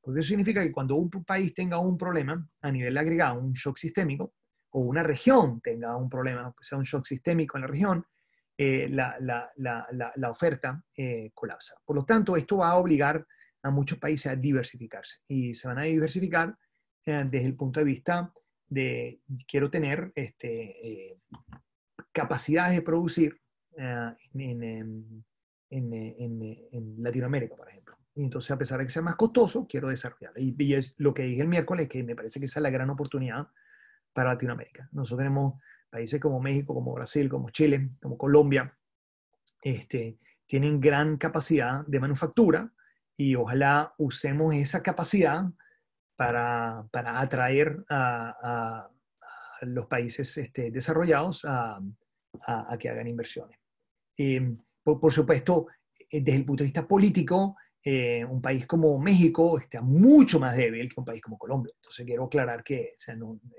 Porque eso significa que cuando un país tenga un problema a nivel agregado, un shock sistémico, o una región tenga un problema, sea un shock sistémico en la región, eh, la, oferta eh, colapsa. Por lo tanto, esto va a obligar a muchos países a diversificarse y se van a diversificar eh, desde el punto de vista de quiero tener este, capacidades de producir en, Latinoamérica, por ejemplo. Y entonces, a pesar de que sea más costoso, quiero desarrollarlo. Y, lo que dije el miércoles, que me parece que esa es la gran oportunidad para Latinoamérica. Nosotros tenemos Países como México, como Brasil, como Chile, como Colombia, este, tienen gran capacidad de manufactura y ojalá usemos esa capacidad para, para atraer a, los países este, desarrollados a, que hagan inversiones. Eh, por, supuesto, eh, desde el punto de vista político, eh, un país como México está mucho más débil que un país como Colombia. Entonces quiero aclarar que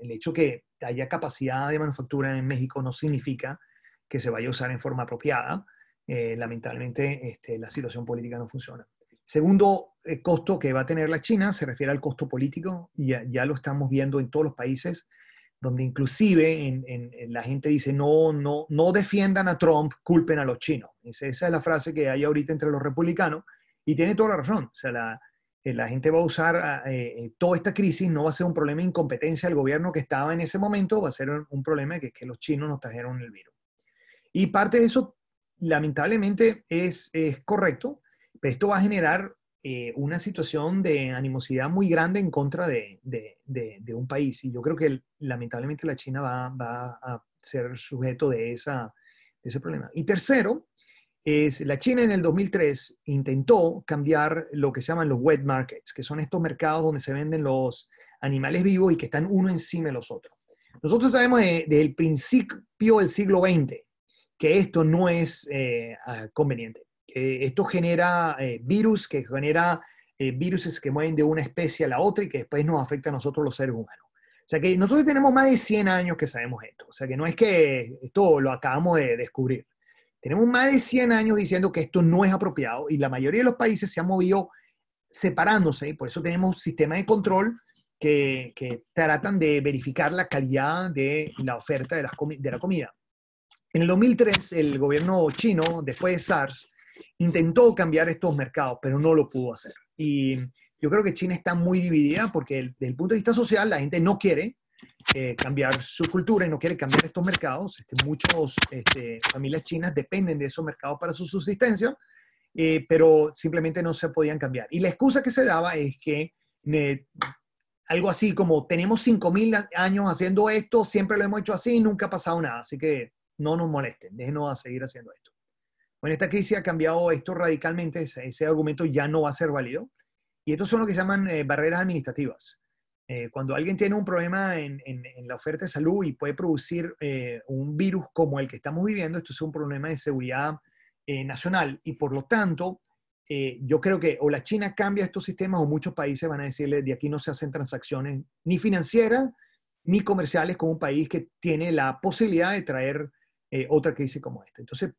el hecho que haya capacidad de manufactura en México no significa que se vaya a usar en forma apropiada. Eh, lamentablemente este, la situación política no funciona. Segundo eh, costo que va a tener la China se refiere al costo político. Ya, ya lo estamos viendo en todos los países, donde inclusive la gente dice, no, no, no defiendan a Trump, culpen a los chinos. esa es la frase que hay ahorita entre los republicanos y tiene toda la razón. O sea, la, eh, gente va a usar ah, eh, eh, toda esta crisis, no va a ser un problema de incompetencia del gobierno que estaba en ese momento, va a ser un problema de que, los chinos nos trajeron el virus. Y parte de eso, lamentablemente, es, correcto. Pero esto va a generar una situación de animosidad muy grande en contra de, un país. Y yo creo que lamentablemente la China va, a ser sujeto de ese problema. Y tercero, la China en el 2003 intentó cambiar lo que se llaman los wet markets, que son estos mercados donde se venden los animales vivos y que están uno encima de los otros. Nosotros sabemos desde el principio del siglo XX que esto no es eh, conveniente, que esto genera eh, virus, que genera eh, virus que mueven de una especie a la otra y que después nos afecta a nosotros los seres humanos. O sea que nosotros tenemos más de 100 años que sabemos esto, o sea que no es que esto lo acabamos de descubrir. Tenemos más de 100 años diciendo que esto no es apropiado y la mayoría de los países se han movido separándose y por eso tenemos sistemas de control que, tratan de verificar la calidad de la oferta de, de la comida. En el 2003, el gobierno chino, después de SARS, intentó cambiar estos mercados, pero no lo pudo hacer. Y yo creo que China está muy dividida porque desde el punto de vista social la gente no quiere eh, cambiar su cultura y no quiere cambiar estos mercados. Este, muchas este, familias chinas dependen de esos mercados para su subsistencia, eh, pero simplemente no se podían cambiar. Y la excusa que se daba es que eh, algo así como tenemos 5.000 años haciendo esto, siempre lo hemos hecho así y nunca ha pasado nada, así que no nos molesten, déjenos a seguir haciendo esto. Bueno, esta crisis ha cambiado esto radicalmente, ese, argumento ya no va a ser válido. Y estos son lo que se llaman barreras administrativas. Eh, cuando alguien tiene un problema en, en, la oferta de salud y puede producir eh, un virus como el que estamos viviendo, esto es un problema de seguridad eh, nacional y por lo tanto yo creo que o la China cambia estos sistemas o muchos países van a decirle, de aquí no se hacen transacciones ni financieras ni comerciales con un país que tiene la posibilidad de traer otra crisis como esta. Entonces,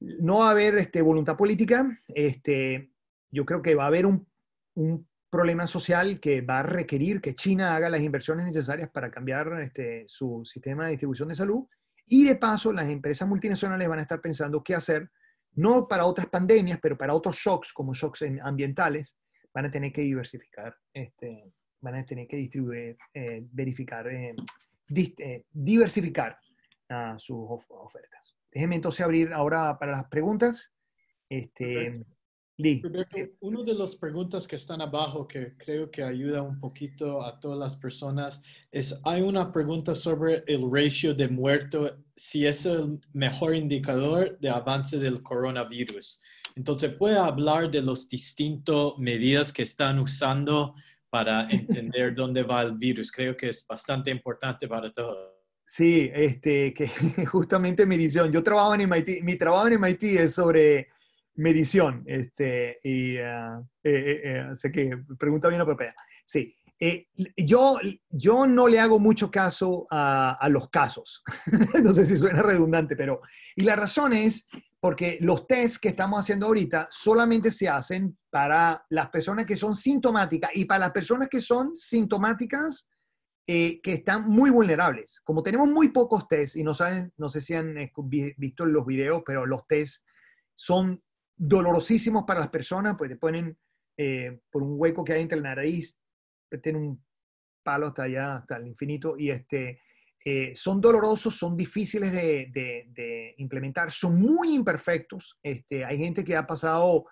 no va a haber este, voluntad política, este, yo creo que va a haber un, un problema social que va a requerir que China haga las inversiones necesarias para cambiar este, su sistema de distribución de salud. Y de paso, las empresas multinacionales van a estar pensando qué hacer, no para otras pandemias, pero para otros shocks, como shocks ambientales, van a tener que diversificar, este, van a tener que distribuir, eh, verificar, eh, eh, diversificar ah, sus ofertas. Déjenme entonces abrir ahora para las preguntas. Este, Lee. Eh, una de las preguntas que están abajo que creo que ayuda un poquito a todas las personas es, hay una pregunta sobre el ratio de muerto, si es el mejor indicador de avance del coronavirus. Entonces, ¿puede hablar de las distintas medidas que están usando para entender dónde va el virus? Creo que es bastante importante para todos. Sí, este, que justamente mi visión yo trabajo en MIT, mi trabajo en MIT es sobre medición. Este, y, eh, eh, eh, sé que pregunta bien apropiada. Sí. Eh, yo, yo no le hago mucho caso a, los casos. no sé si suena redundante, pero... Y la razón es porque los tests que estamos haciendo ahorita solamente se hacen para las personas que son sintomáticas y para las personas que son sintomáticas que están muy vulnerables. Como tenemos muy pocos tests, y no, saben, no sé si han visto los videos, pero los tests son dolorosísimos para las personas, pues te ponen eh, por un hueco que hay entre la nariz, te tienen un palo hasta allá, hasta el infinito, y este, eh, son dolorosos, son difíciles de, implementar, son muy imperfectos. Este, hay gente que ha pasado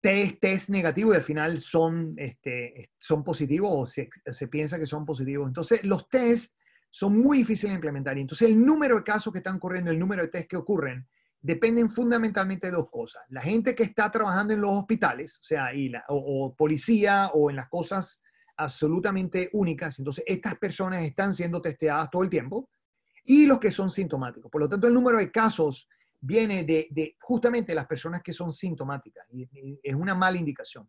test, test negativo y al final son, este, son positivos o se, se, piensa que son positivos. Entonces, los test son muy difíciles de implementar. Y entonces, el número de casos que están ocurriendo, el número de test que ocurren, dependen fundamentalmente de dos cosas. La gente que está trabajando en los hospitales, o sea, y o, policía o en las cosas absolutamente únicas, entonces estas personas están siendo testeadas todo el tiempo, y los que son sintomáticos. Por lo tanto, el número de casos viene de, de justamente las personas que son sintomáticas, es una mala indicación.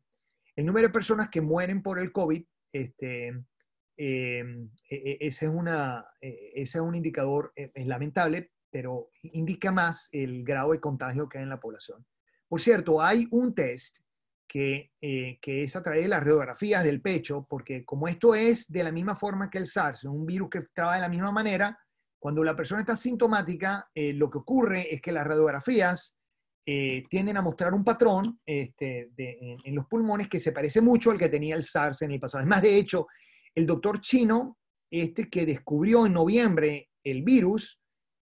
El número de personas que mueren por el COVID, este, eh, eh, ese, es una, eh, es un indicador lamentable, pero indica más el grado de contagio que hay en la población. Por cierto, hay un test eh, que, es a través de las radiografías del pecho, porque como esto es de la misma forma que el SARS, un virus que trabaja de la misma manera, cuando la persona está sintomática, eh, lo que ocurre es que las radiografías eh, tienden a mostrar un patrón este, en, en, los pulmones que se parece mucho al que tenía el SARS en el pasado. Es más, de hecho, el doctor chino, este que descubrió en noviembre el virus,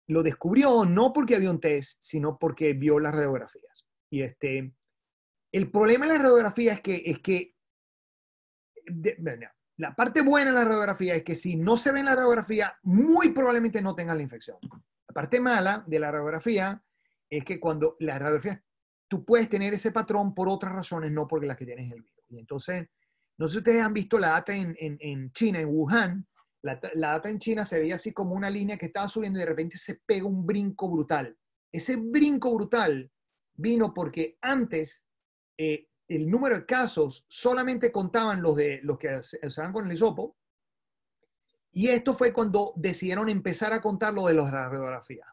lo descubrió no porque había un test, sino porque vio las radiografías. Y este, el problema de la radiografía es que, es que la parte buena de la radiografía es que si no se ve en la radiografía, muy probablemente no tenga la infección. La parte mala de la radiografía es que cuando la radiografía, tú puedes tener ese patrón por otras razones, no porque las que tienes el virus. Y entonces, no sé si ustedes han visto la data en China, en Wuhan, la, data en China se veía así como una línea que estaba subiendo y de repente se pega un brinco brutal. Ese brinco brutal vino porque antes eh, el número de casos solamente contaban los, de, los que usaban con el isopo. Y esto fue cuando decidieron empezar a contar lo de la radiografía.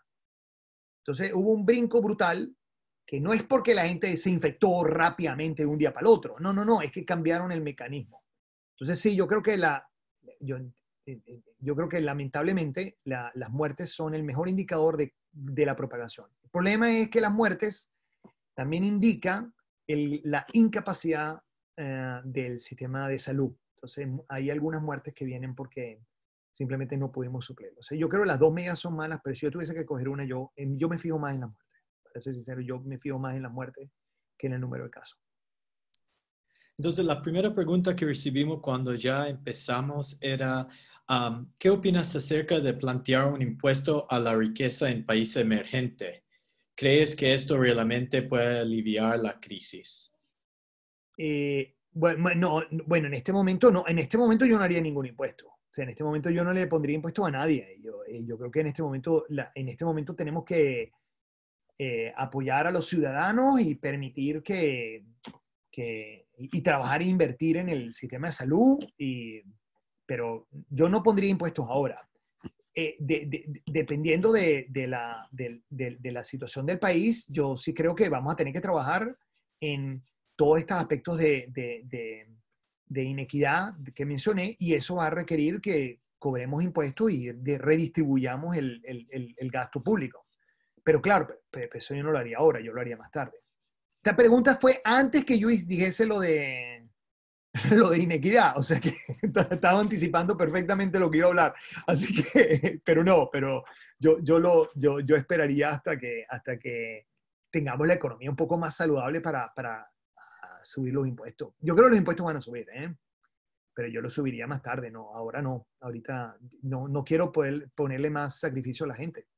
Entonces hubo un brinco brutal que no es porque la gente se infectó rápidamente de un día para el otro. No, no, no, es que cambiaron el mecanismo. Entonces sí, yo creo que la, eh, eh, yo creo que lamentablemente las muertes son el mejor indicador de, de, la propagación. El problema es que las muertes también indican la incapacidad eh, del sistema de salud. Entonces, hay algunas muertes que vienen porque simplemente no pudimos suplirlo. O sea, yo creo que las dos megas son malas, pero si yo tuviese que coger una, yo, yo me fijo más en la muerte Para ser sincero, yo me fijo más en la muerte que en el número de casos. Entonces, la primera pregunta que recibimos cuando ya empezamos era, ¿Qué opinas acerca de plantear un impuesto a la riqueza en países emergentes? ¿Crees que esto realmente puede aliviar la crisis? Eh, bueno, no, bueno, en este momento no. En este momento yo no haría ningún impuesto. O sea, en este momento yo no le pondría impuesto a nadie. Yo, eh, creo que en este momento, en este momento tenemos que eh, apoyar a los ciudadanos y permitir que, y, y, trabajar e invertir en el sistema de salud y pero yo no pondría impuestos ahora. Eh, dependiendo de la, de, la, situación del país, yo sí creo que vamos a tener que trabajar en todos estos aspectos de, inequidad que mencioné y eso va a requerir que cobremos impuestos y redistribuyamos el, el gasto público. Pero claro, eso yo no lo haría ahora, yo lo haría más tarde. Esta pregunta fue antes que yo dijese lo de lo de inequidad, o sea que estaba anticipando perfectamente lo que iba a hablar. Así que, pero no, pero yo, yo, lo, yo, yo esperaría hasta que, hasta que tengamos la economía un poco más saludable para, para ah, subir los impuestos. Yo creo que los impuestos van a subir, ¿eh? pero yo lo subiría más tarde, no, ahora no, ahorita no, no quiero ponerle más sacrificio a la gente.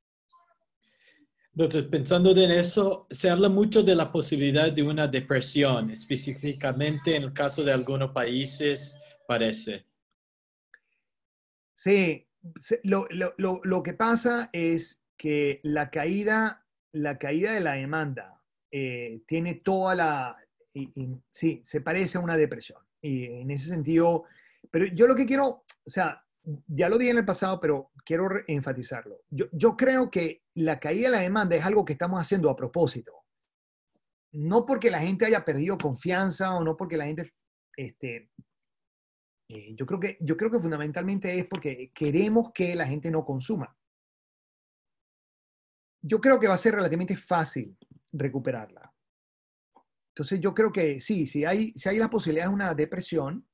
Entonces, pensando en eso, se habla mucho de la posibilidad de una depresión, específicamente en el caso de algunos países, parece. Sí, lo, lo, lo, lo que pasa es que la caída, la caída de la demanda eh, tiene toda la... sí, se parece a una depresión. Y en ese sentido, pero yo lo que quiero, o sea, ya lo dije en el pasado, pero quiero enfatizarlo. Yo, creo que la caída de la demanda es algo que estamos haciendo a propósito. No porque la gente haya perdido confianza o no porque la gente, este, eh, yo, creo que, yo creo que fundamentalmente es porque queremos que la gente no consuma. Yo creo que va a ser relativamente fácil recuperarla. Entonces yo creo que sí, si hay, si hay las posibilidades de una depresión,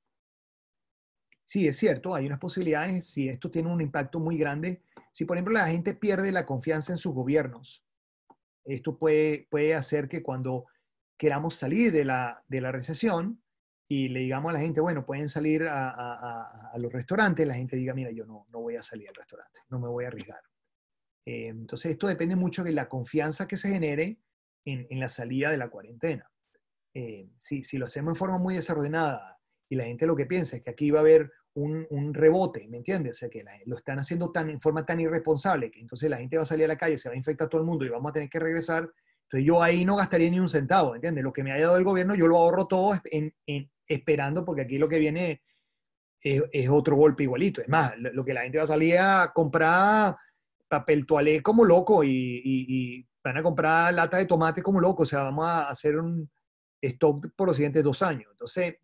sí, es cierto, hay unas posibilidades, si esto tiene un impacto muy grande, si por ejemplo la gente pierde la confianza en sus gobiernos, esto puede, puede hacer que cuando queramos salir de la, de la recesión y le digamos a la gente, bueno, pueden salir a, los restaurantes, la gente diga, mira, yo no, no voy a salir al restaurante, no me voy a arriesgar. Eh, entonces, esto depende mucho de la confianza que se genere en, en la salida de la cuarentena. Eh, si, si lo hacemos en forma muy desordenada y la gente lo que piensa es que aquí va a haber un, rebote, ¿me entiendes? O sea, que lo están haciendo tan, en forma tan irresponsable que entonces la gente va a salir a la calle, se va a infectar todo el mundo y vamos a tener que regresar. Entonces yo ahí no gastaría ni un centavo, ¿entiendes? Lo que me haya dado el gobierno yo lo ahorro todo en, esperando porque aquí lo que viene es, otro golpe igualito. Es más, lo, que la gente va a salir a comprar papel toalé como loco y, y van a comprar lata de tomate como loco. O sea, vamos a hacer un stock por los siguientes dos años. Entonces,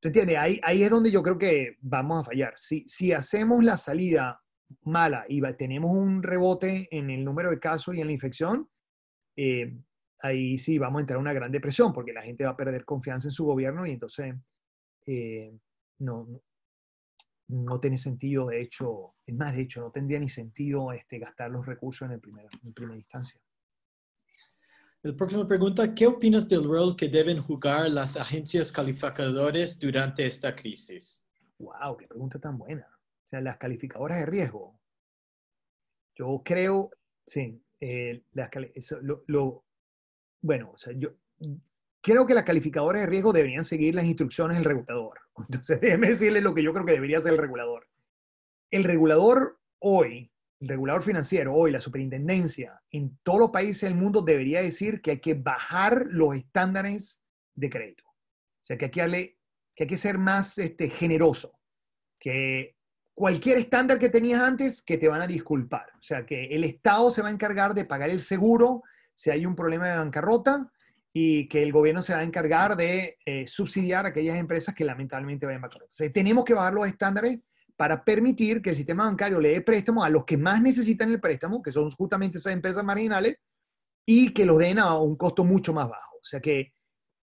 ¿Te entiendes? Ahí, ahí es donde yo creo que vamos a fallar. Si, hacemos la salida mala y tenemos un rebote en el número de casos y en la infección, eh, ahí sí vamos a entrar a una gran depresión porque la gente va a perder confianza en su gobierno y entonces eh, no, no tiene sentido, de hecho, es más, de hecho, no tendría ni sentido este, gastar los recursos en, el en primera instancia. La próxima pregunta, ¿qué opinas del rol que deben jugar las agencias calificadoras durante esta crisis? ¡Wow! ¡Qué pregunta tan buena! O sea, las calificadoras de riesgo. Yo creo, sí, eh, las, lo, lo, bueno, o sea, yo creo que las calificadoras de riesgo deberían seguir las instrucciones del regulador. Entonces, déjeme decirle lo que yo creo que debería hacer el regulador. El regulador hoy el regulador financiero hoy, la superintendencia, en todos los países del mundo debería decir que hay que bajar los estándares de crédito. O sea, que hay que, que, ser más este, generoso. Que cualquier estándar que tenías antes, que te van a disculpar. O sea, que el Estado se va a encargar de pagar el seguro si hay un problema de bancarrota y que el gobierno se va a encargar de eh, subsidiar a aquellas empresas que lamentablemente vayan a bancarrota. O sea, tenemos que bajar los estándares para permitir que el sistema bancario le dé préstamo a los que más necesitan el préstamo, que son justamente esas empresas marginales, y que los den a un costo mucho más bajo. O sea que,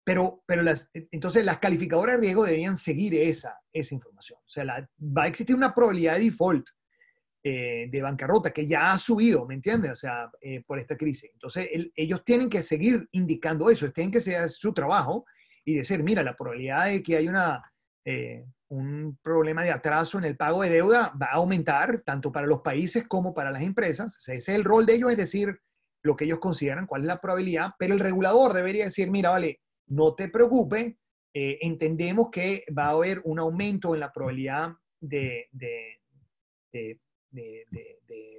pero, pero las, entonces las calificadoras de riesgo deberían seguir esa, esa información. O sea, la, va a existir una probabilidad de default eh, de bancarrota que ya ha subido, ¿me entiendes? O sea, eh, por esta crisis. Entonces, ellos tienen que seguir indicando eso, tienen que hacer su trabajo y decir, mira, la probabilidad de que hay una... Eh, un problema de atraso en el pago de deuda va a aumentar tanto para los países como para las empresas. Ese es el rol de ellos, es decir, lo que ellos consideran, cuál es la probabilidad, pero el regulador debería decir, mira, vale, no te preocupes, eh, entendemos que va a haber un aumento en la probabilidad de, de,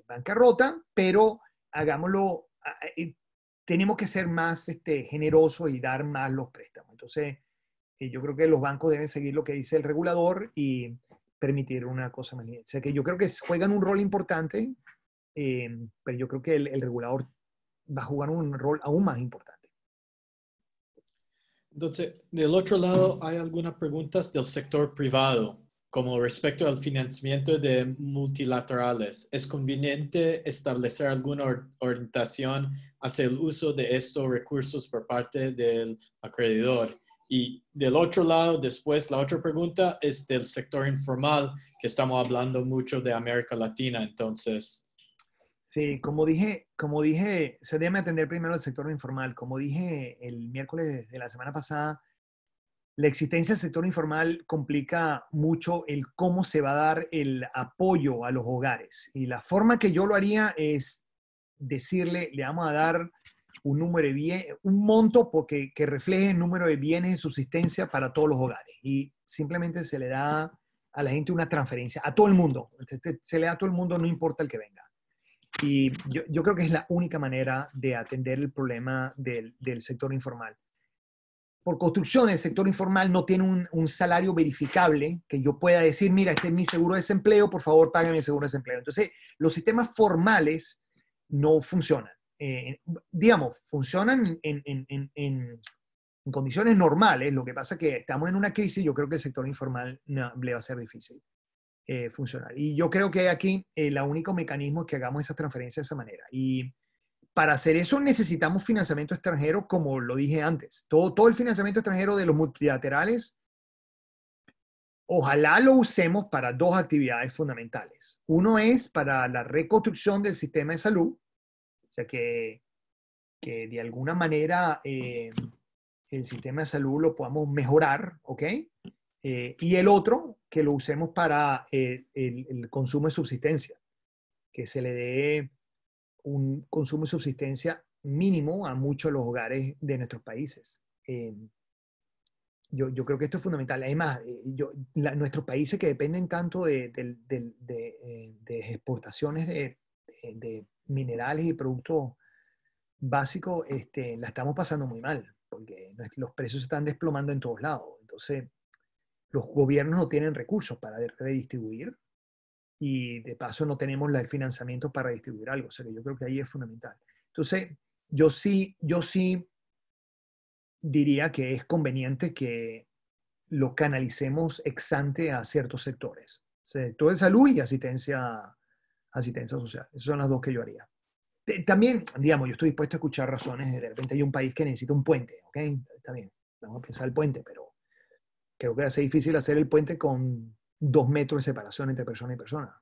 bancarrota, pero hagámoslo, tenemos que ser más este, generosos y dar más los préstamos. Entonces, y yo creo que los bancos deben seguir lo que dice el regulador y permitir una cosa más O sea, que yo creo que juegan un rol importante, eh, pero yo creo que el, el regulador va a jugar un rol aún más importante. Entonces, del otro lado, hay algunas preguntas del sector privado, como respecto al financiamiento de multilaterales. ¿Es conveniente establecer alguna orientación hacia el uso de estos recursos por parte del acreedor? Y del otro lado, después la otra pregunta es del sector informal, que estamos hablando mucho de América Latina, entonces. Sí, como dije, como dije, se debe atender primero el sector informal. Como dije el miércoles de la semana pasada, la existencia del sector informal complica mucho el cómo se va a dar el apoyo a los hogares. Y la forma que yo lo haría es decirle, le vamos a dar un, número de bien, un monto porque, que refleje el número de bienes en subsistencia para todos los hogares. Y simplemente se le da a la gente una transferencia, a todo el mundo. Este, este, se le da a todo el mundo, no importa el que venga. Y yo, creo que es la única manera de atender el problema del, sector informal. Por construcción, el sector informal no tiene un, salario verificable que yo pueda decir, mira, este es mi seguro de desempleo, por favor, pague mi seguro de desempleo. Entonces, los sistemas formales no funcionan. Eh, digamos, funcionan en, condiciones normales, lo que pasa es que estamos en una crisis, yo creo que el sector informal le va a ser difícil eh, funcionar. Y yo creo que aquí el eh, único mecanismo es que hagamos esas transferencias de esa manera. Y para hacer eso necesitamos financiamiento extranjero, como lo dije antes. Todo, todo el financiamiento extranjero de los multilaterales, ojalá lo usemos para dos actividades fundamentales. Uno es para la reconstrucción del sistema de salud, sea, que, que de alguna manera eh, el sistema de salud lo podamos mejorar, ¿ok? Eh, y el otro, que lo usemos para eh, el, consumo de subsistencia, que se le dé un consumo de subsistencia mínimo a muchos de los hogares de nuestros países. yo, yo, creo que esto es fundamental. Además, yo, nuestros países que dependen tanto de, de, de exportaciones de, minerales y productos básicos, este, la estamos pasando muy mal, porque los precios están desplomando en todos lados. Entonces, los gobiernos no tienen recursos para redistribuir y de paso no tenemos el financiamiento para redistribuir algo. O sea, yo creo que ahí es fundamental. Entonces, yo sí, yo sí diría que es conveniente que lo canalicemos ex ante a ciertos sectores. Sector de salud y asistencia asistencia social. Esas son las dos que yo haría. Eh, también, digamos, yo estoy dispuesto a escuchar razones. De repente hay un país que necesita un puente, ¿ok? Está bien, vamos a pensar el puente, pero creo que va difícil hacer el puente con dos metros de separación entre persona y persona.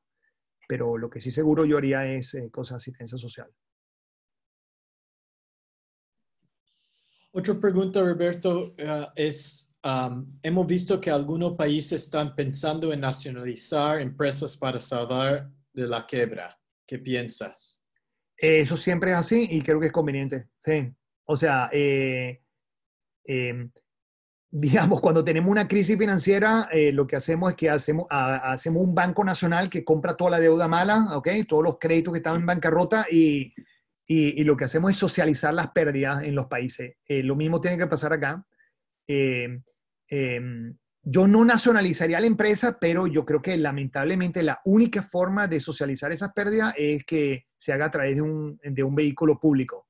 Pero lo que sí seguro yo haría es eh, cosas de asistencia social. Otra pregunta, Roberto, eh, es, hemos visto que algunos países están pensando en nacionalizar empresas para salvar de la quebra. ¿Qué piensas? Eh, eso siempre es así y creo que es conveniente. Sí. O sea, eh, em, digamos, cuando tenemos una crisis financiera, eh, lo que hacemos es que hacemos, hacemos un banco nacional que compra toda la deuda mala, okay Todos los créditos que están en bancarrota y, y, lo que hacemos es socializar las pérdidas en los países. lo mismo tiene que pasar acá. Em, yo no nacionalizaría la empresa, pero yo creo que lamentablemente la única forma de socializar esas pérdidas es que se haga a través de un, vehículo público.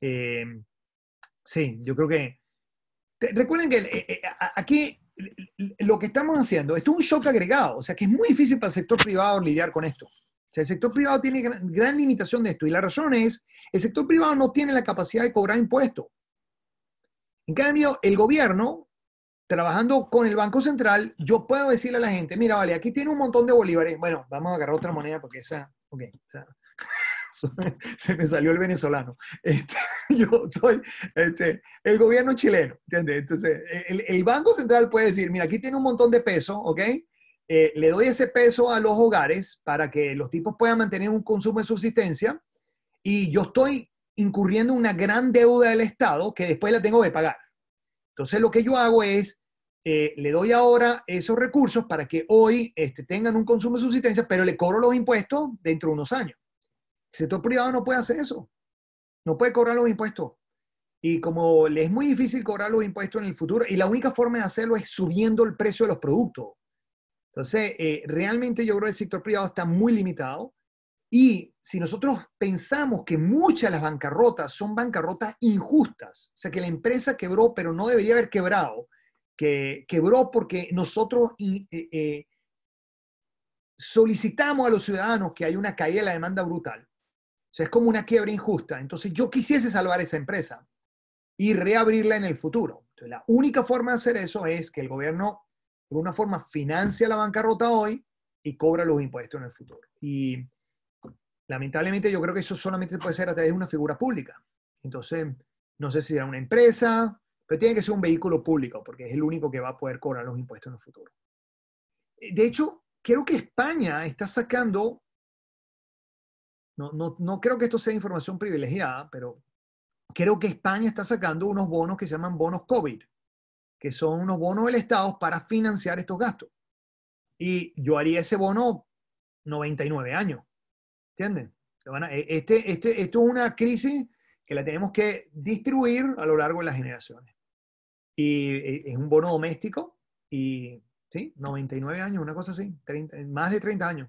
Eh, sí, yo creo que... Recuerden que eh, eh, aquí lo que estamos haciendo, esto es un shock agregado, o sea que es muy difícil para el sector privado lidiar con esto. O sea, el sector privado tiene gran, gran limitación de esto y la razón es, el sector privado no tiene la capacidad de cobrar impuestos. En cambio, el gobierno trabajando con el Banco Central, yo puedo decirle a la gente, mira, vale, aquí tiene un montón de bolívares. Bueno, vamos a agarrar otra moneda porque esa, se me salió el venezolano. Este, yo soy este, el gobierno chileno, ¿entiendes? Entonces, el, Banco Central puede decir, mira, aquí tiene un montón de peso, ¿ok? Eh, le doy ese peso a los hogares para que los tipos puedan mantener un consumo de subsistencia y yo estoy incurriendo una gran deuda del Estado que después la tengo que pagar. Entonces lo que yo hago es, eh, le doy ahora esos recursos para que hoy este, tengan un consumo de subsistencia, pero le cobro los impuestos dentro de unos años. El sector privado no puede hacer eso. No puede cobrar los impuestos. Y como le es muy difícil cobrar los impuestos en el futuro, y la única forma de hacerlo es subiendo el precio de los productos. Entonces, eh, realmente yo creo que el sector privado está muy limitado. Y si nosotros pensamos que muchas de las bancarrotas son bancarrotas injustas, o sea, que la empresa quebró pero no debería haber quebrado, que quebró porque nosotros eh, eh, eh, solicitamos a los ciudadanos que hay una caída de la demanda brutal. O sea, es como una quiebra injusta. Entonces, yo quisiese salvar esa empresa y reabrirla en el futuro. Entonces, la única forma de hacer eso es que el gobierno, de una forma, financia la bancarrota hoy y cobra los impuestos en el futuro. Y Lamentablemente yo creo que eso solamente puede ser a través de una figura pública. Entonces, no sé si será una empresa, pero tiene que ser un vehículo público porque es el único que va a poder cobrar los impuestos en el futuro. Eh, de hecho, creo que España está sacando, no, no creo que esto sea información privilegiada, pero creo que España está sacando unos bonos que se llaman bonos COVID, que son unos bonos del Estado para financiar estos gastos. Y yo haría ese bono 99 años, ¿Entienden? E, este, este, esto es una crisis que la tenemos que distribuir a lo largo de las generaciones. Y e, es un bono doméstico y, sí, 99 años, una cosa así, 30, más de 30 años,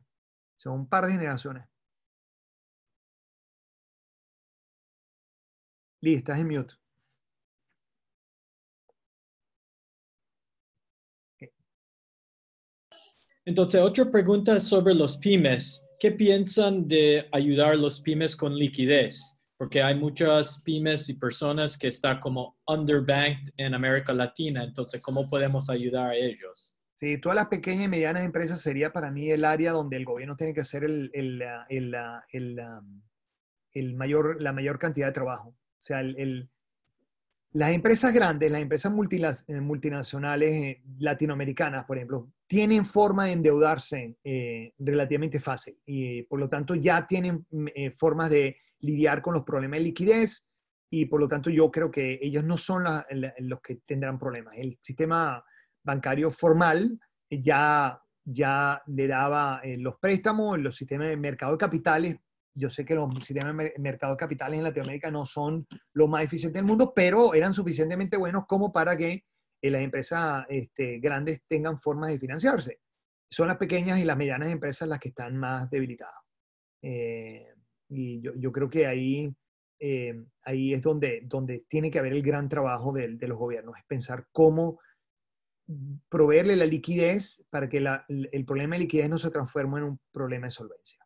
son un par de generaciones. listas estás en mute. Entonces, otra pregunta sobre los pymes. ¿qué piensan de ayudar a los pymes con liquidez? Porque hay muchas pymes y personas que están como underbanked en América Latina. Entonces, ¿cómo podemos ayudar a ellos? Sí, todas las pequeñas y medianas empresas sería para mí el área donde el gobierno tiene que hacer el, el, um, el mayor, la mayor cantidad de trabajo. O sea, el, las empresas grandes, las empresas eh, multinacionales eh, latinoamericanas, por ejemplo, tienen forma de endeudarse eh, relativamente fácil y por lo tanto ya tienen mm, formas de lidiar con los problemas de liquidez y por lo tanto yo creo que ellos no son los que tendrán problemas. El sistema bancario formal ya, ya le daba los préstamos, los sistemas de mercado de capitales yo sé que los sistemas de mercado de capitales en Latinoamérica no son los más eficientes del mundo, pero eran suficientemente buenos como para que eh, las empresas este, grandes tengan formas de financiarse. Son las pequeñas y las medianas empresas las que están más debilitadas. Eh, y yo, creo que ahí, eh, ahí es donde, donde tiene que haber el gran trabajo de, los gobiernos, es pensar cómo proveerle la liquidez para que el problema de liquidez no se transforme en un problema de solvencia.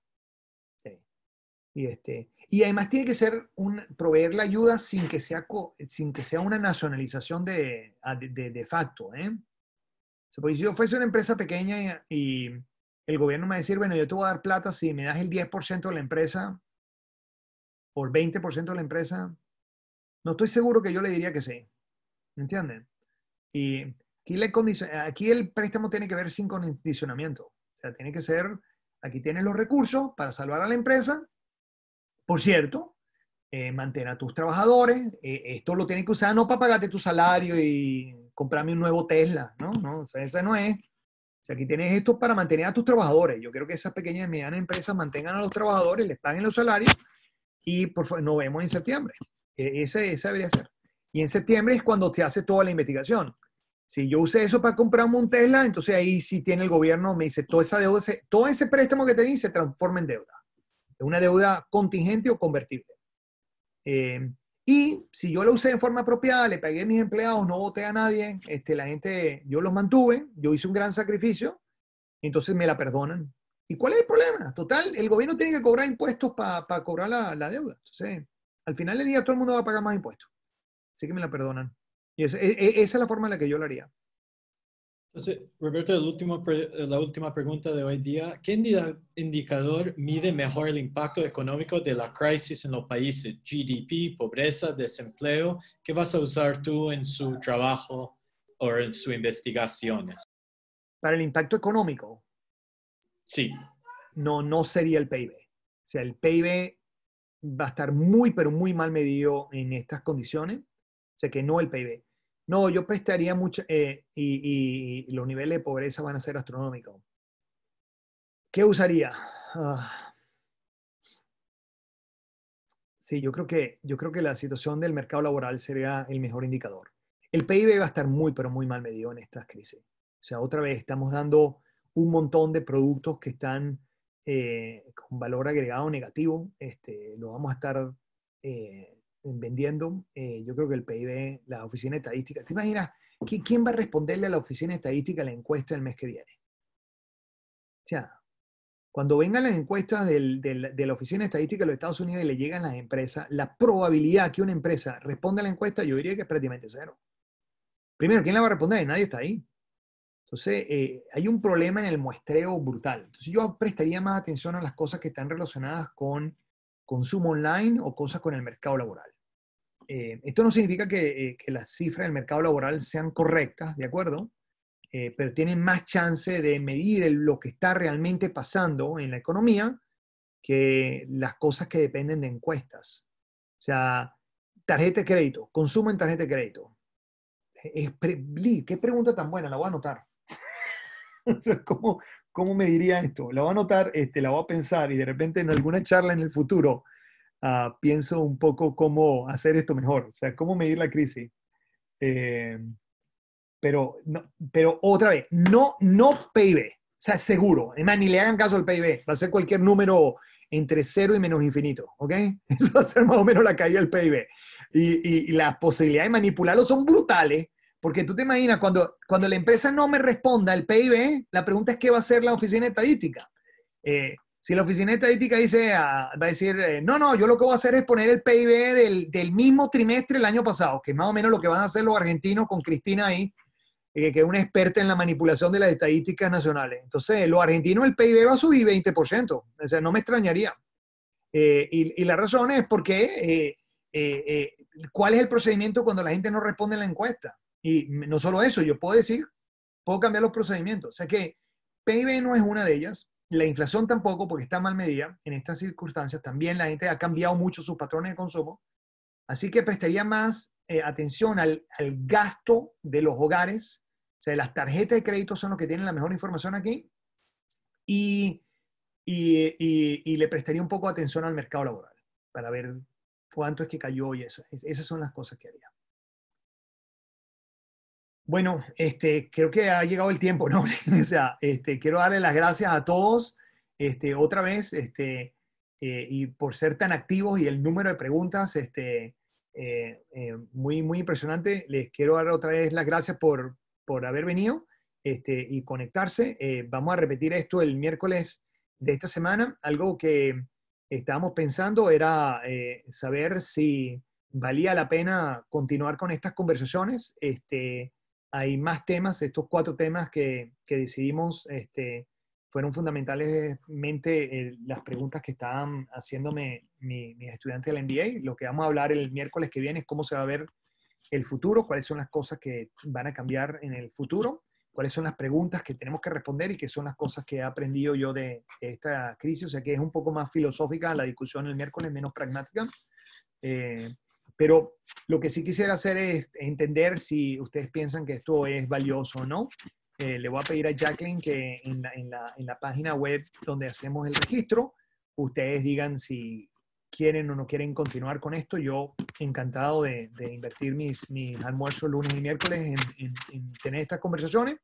Y, este, y además tiene que ser un, proveer la ayuda sin que sea, sin que sea una nacionalización de, ah, facto. ¿eh? si yo fuese una empresa pequeña y, el gobierno me decir, bueno, yo te voy a dar plata si me das el 10% de la empresa o el 20% de la empresa, no estoy seguro que yo le diría que sí. ¿Me entienden? Y aquí, la aquí el préstamo tiene que ver sin condicionamiento. O sea, tiene que ser, aquí tienes los recursos para salvar a la empresa por cierto, mantener eh, mantén a tus trabajadores. Eh, esto lo tienes que usar no para pagarte tu salario y comprarme un nuevo Tesla, ¿no? no esa no es. O sea, aquí tienes esto para mantener a tus trabajadores. Yo creo que esas pequeñas y medianas empresas mantengan a los trabajadores, les paguen los salarios y por favor, nos vemos en septiembre. E-, ese, debería ser. Y en septiembre es cuando te hace toda la investigación. Si yo usé eso para comprarme un Tesla, entonces ahí sí tiene el gobierno, me dice, esa deuda, todo ese préstamo que te di se transforma en deuda una deuda contingente o convertible. Eh, y si yo la usé en forma apropiada, le pagué a mis empleados, no voté a nadie, este, la gente, yo los mantuve, yo hice un gran sacrificio, entonces me la perdonan. ¿Y cuál es el problema? Total, el gobierno tiene que cobrar impuestos para cobrar la, deuda. Entonces, al final del día todo el mundo va a pagar más impuestos. Así que me la perdonan. Y esa e, e, es la forma en la que yo lo haría. Entonces, Roberto, eh, la última pregunta de hoy día. ¿Qué indicador mide mejor el impacto económico de la crisis en los países? GDP, pobreza, desempleo. ¿Qué vas a usar tú en su trabajo o en sus investigaciones? Para el impacto económico. Sí. No, no sería el PIB. O sea, el PIB va a estar muy, pero muy mal medido en estas condiciones. O sea, que no el PIB no, yo prestaría mucho eh, y, los niveles de pobreza van a ser astronómicos. ¿Qué usaría? Ah. sí, yo creo, que, yo creo que la situación del mercado laboral sería el mejor indicador. El PIB va a estar muy, pero muy mal medido en estas crisis. O sea, otra vez estamos dando un montón de productos que están eh, con valor agregado negativo. Este, lo vamos a estar eh, vendiendo, eh, yo creo que el PIB, la oficina estadística, ¿te imaginas quién va a responderle a la oficina estadística la encuesta el mes que viene? O sea, cuando vengan las encuestas de la oficina estadística de los Estados Unidos y le llegan las empresas, la probabilidad que una empresa responda a la encuesta, yo diría que es prácticamente cero. Primero, ¿quién la va a responder? Nadie está ahí. Entonces, eh, hay un problema en el muestreo brutal. Entonces, yo prestaría más atención a las cosas que están relacionadas con consumo online o cosas con el mercado laboral. Eh, esto no significa eh, que, las cifras del mercado laboral sean correctas, ¿de acuerdo? Eh, pero tienen más chance de medir lo que está realmente pasando en la economía que las cosas que dependen de encuestas. O sea, tarjeta de crédito, consumo en tarjeta de crédito. qué pregunta tan buena, la voy a anotar. ¿Cómo, ¿Cómo me diría esto? La voy a anotar, este, la voy a pensar y de repente en alguna charla en el futuro Ah, pienso un poco cómo hacer esto mejor, o sea, cómo medir la crisis. Eh, pero, no, pero otra vez, no, no PIB, o sea, seguro. más, ni le hagan caso al PIB, va a ser cualquier número entre cero y menos infinito, ¿ok? Eso va a ser más o menos la caída del PIB. Y, y las posibilidades de manipularlo son brutales, porque tú te imaginas, cuando, cuando la empresa no me responda el PIB, la pregunta es qué va a hacer la oficina estadística. Eh, si la Oficina de Estadística dice, ah, va a decir, eh, no, no, yo lo que voy a hacer es poner el PIB del, del, mismo trimestre del año pasado, que es más o menos lo que van a hacer los argentinos con Cristina ahí, eh, que es una experta en la manipulación de las estadísticas nacionales. Entonces, los argentinos el PIB va a subir 20%, o sea, no me extrañaría. Eh, y, y, la razón es porque, ¿cuál es el procedimiento cuando la gente no responde en la encuesta? Y no solo eso, yo puedo decir, puedo cambiar los procedimientos. O sea que PIB no es una de ellas, la inflación tampoco, porque está mal medida en estas circunstancias. También la gente ha cambiado mucho sus patrones de consumo. Así que prestaría más eh, atención al, gasto de los hogares. O sea, las tarjetas de crédito son los que tienen la mejor información aquí. Y, le prestaría un poco atención al mercado laboral para ver cuánto es que cayó hoy. esas, esas son las cosas que haría. Bueno, este, creo que ha llegado el tiempo, ¿no? o sea, este, quiero darle las gracias a todos este, otra vez este, eh, y por ser tan activos y el número de preguntas, este, eh, eh, muy, muy impresionante. Les quiero dar otra vez las gracias por, haber venido este, y conectarse. vamos a repetir esto el miércoles de esta semana. Algo que estábamos pensando era saber si valía la pena continuar con estas conversaciones. Este, hay más temas, estos cuatro temas que, decidimos este, fueron fundamentalmente las preguntas que estaban haciéndome mis estudiantes del MBA. Lo que vamos a hablar el miércoles que viene es cómo se va a ver el futuro, cuáles son las cosas que van a cambiar en el futuro, cuáles son las preguntas que tenemos que responder y qué son las cosas que he aprendido yo de esta crisis. O sea que es un poco más filosófica la discusión el miércoles, menos pragmática. Eh, pero lo que sí quisiera hacer es entender si ustedes piensan que esto es valioso o no. Eh, le voy a pedir a Jacqueline que en la, en, la, página web donde hacemos el registro, ustedes digan si quieren o no quieren continuar con esto. Yo encantado de, de invertir mis, almuerzos lunes y miércoles en, tener estas conversaciones.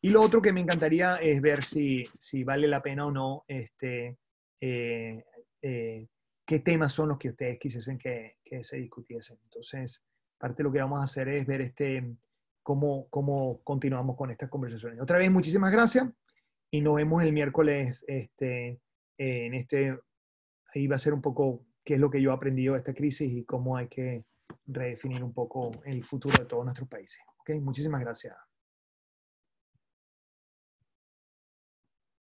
Y lo otro que me encantaría es ver si, si vale la pena o no este, eh, eh, qué temas son los que ustedes quisiesen que, se discutiesen. Entonces, parte de lo que vamos a hacer es ver este, cómo, cómo continuamos con estas conversaciones. Otra vez, muchísimas gracias y nos vemos el miércoles este, eh, en este, ahí va a ser un poco qué es lo que yo he aprendido de esta crisis y cómo hay que redefinir un poco el futuro de todos nuestros países. ¿Okay? Muchísimas gracias.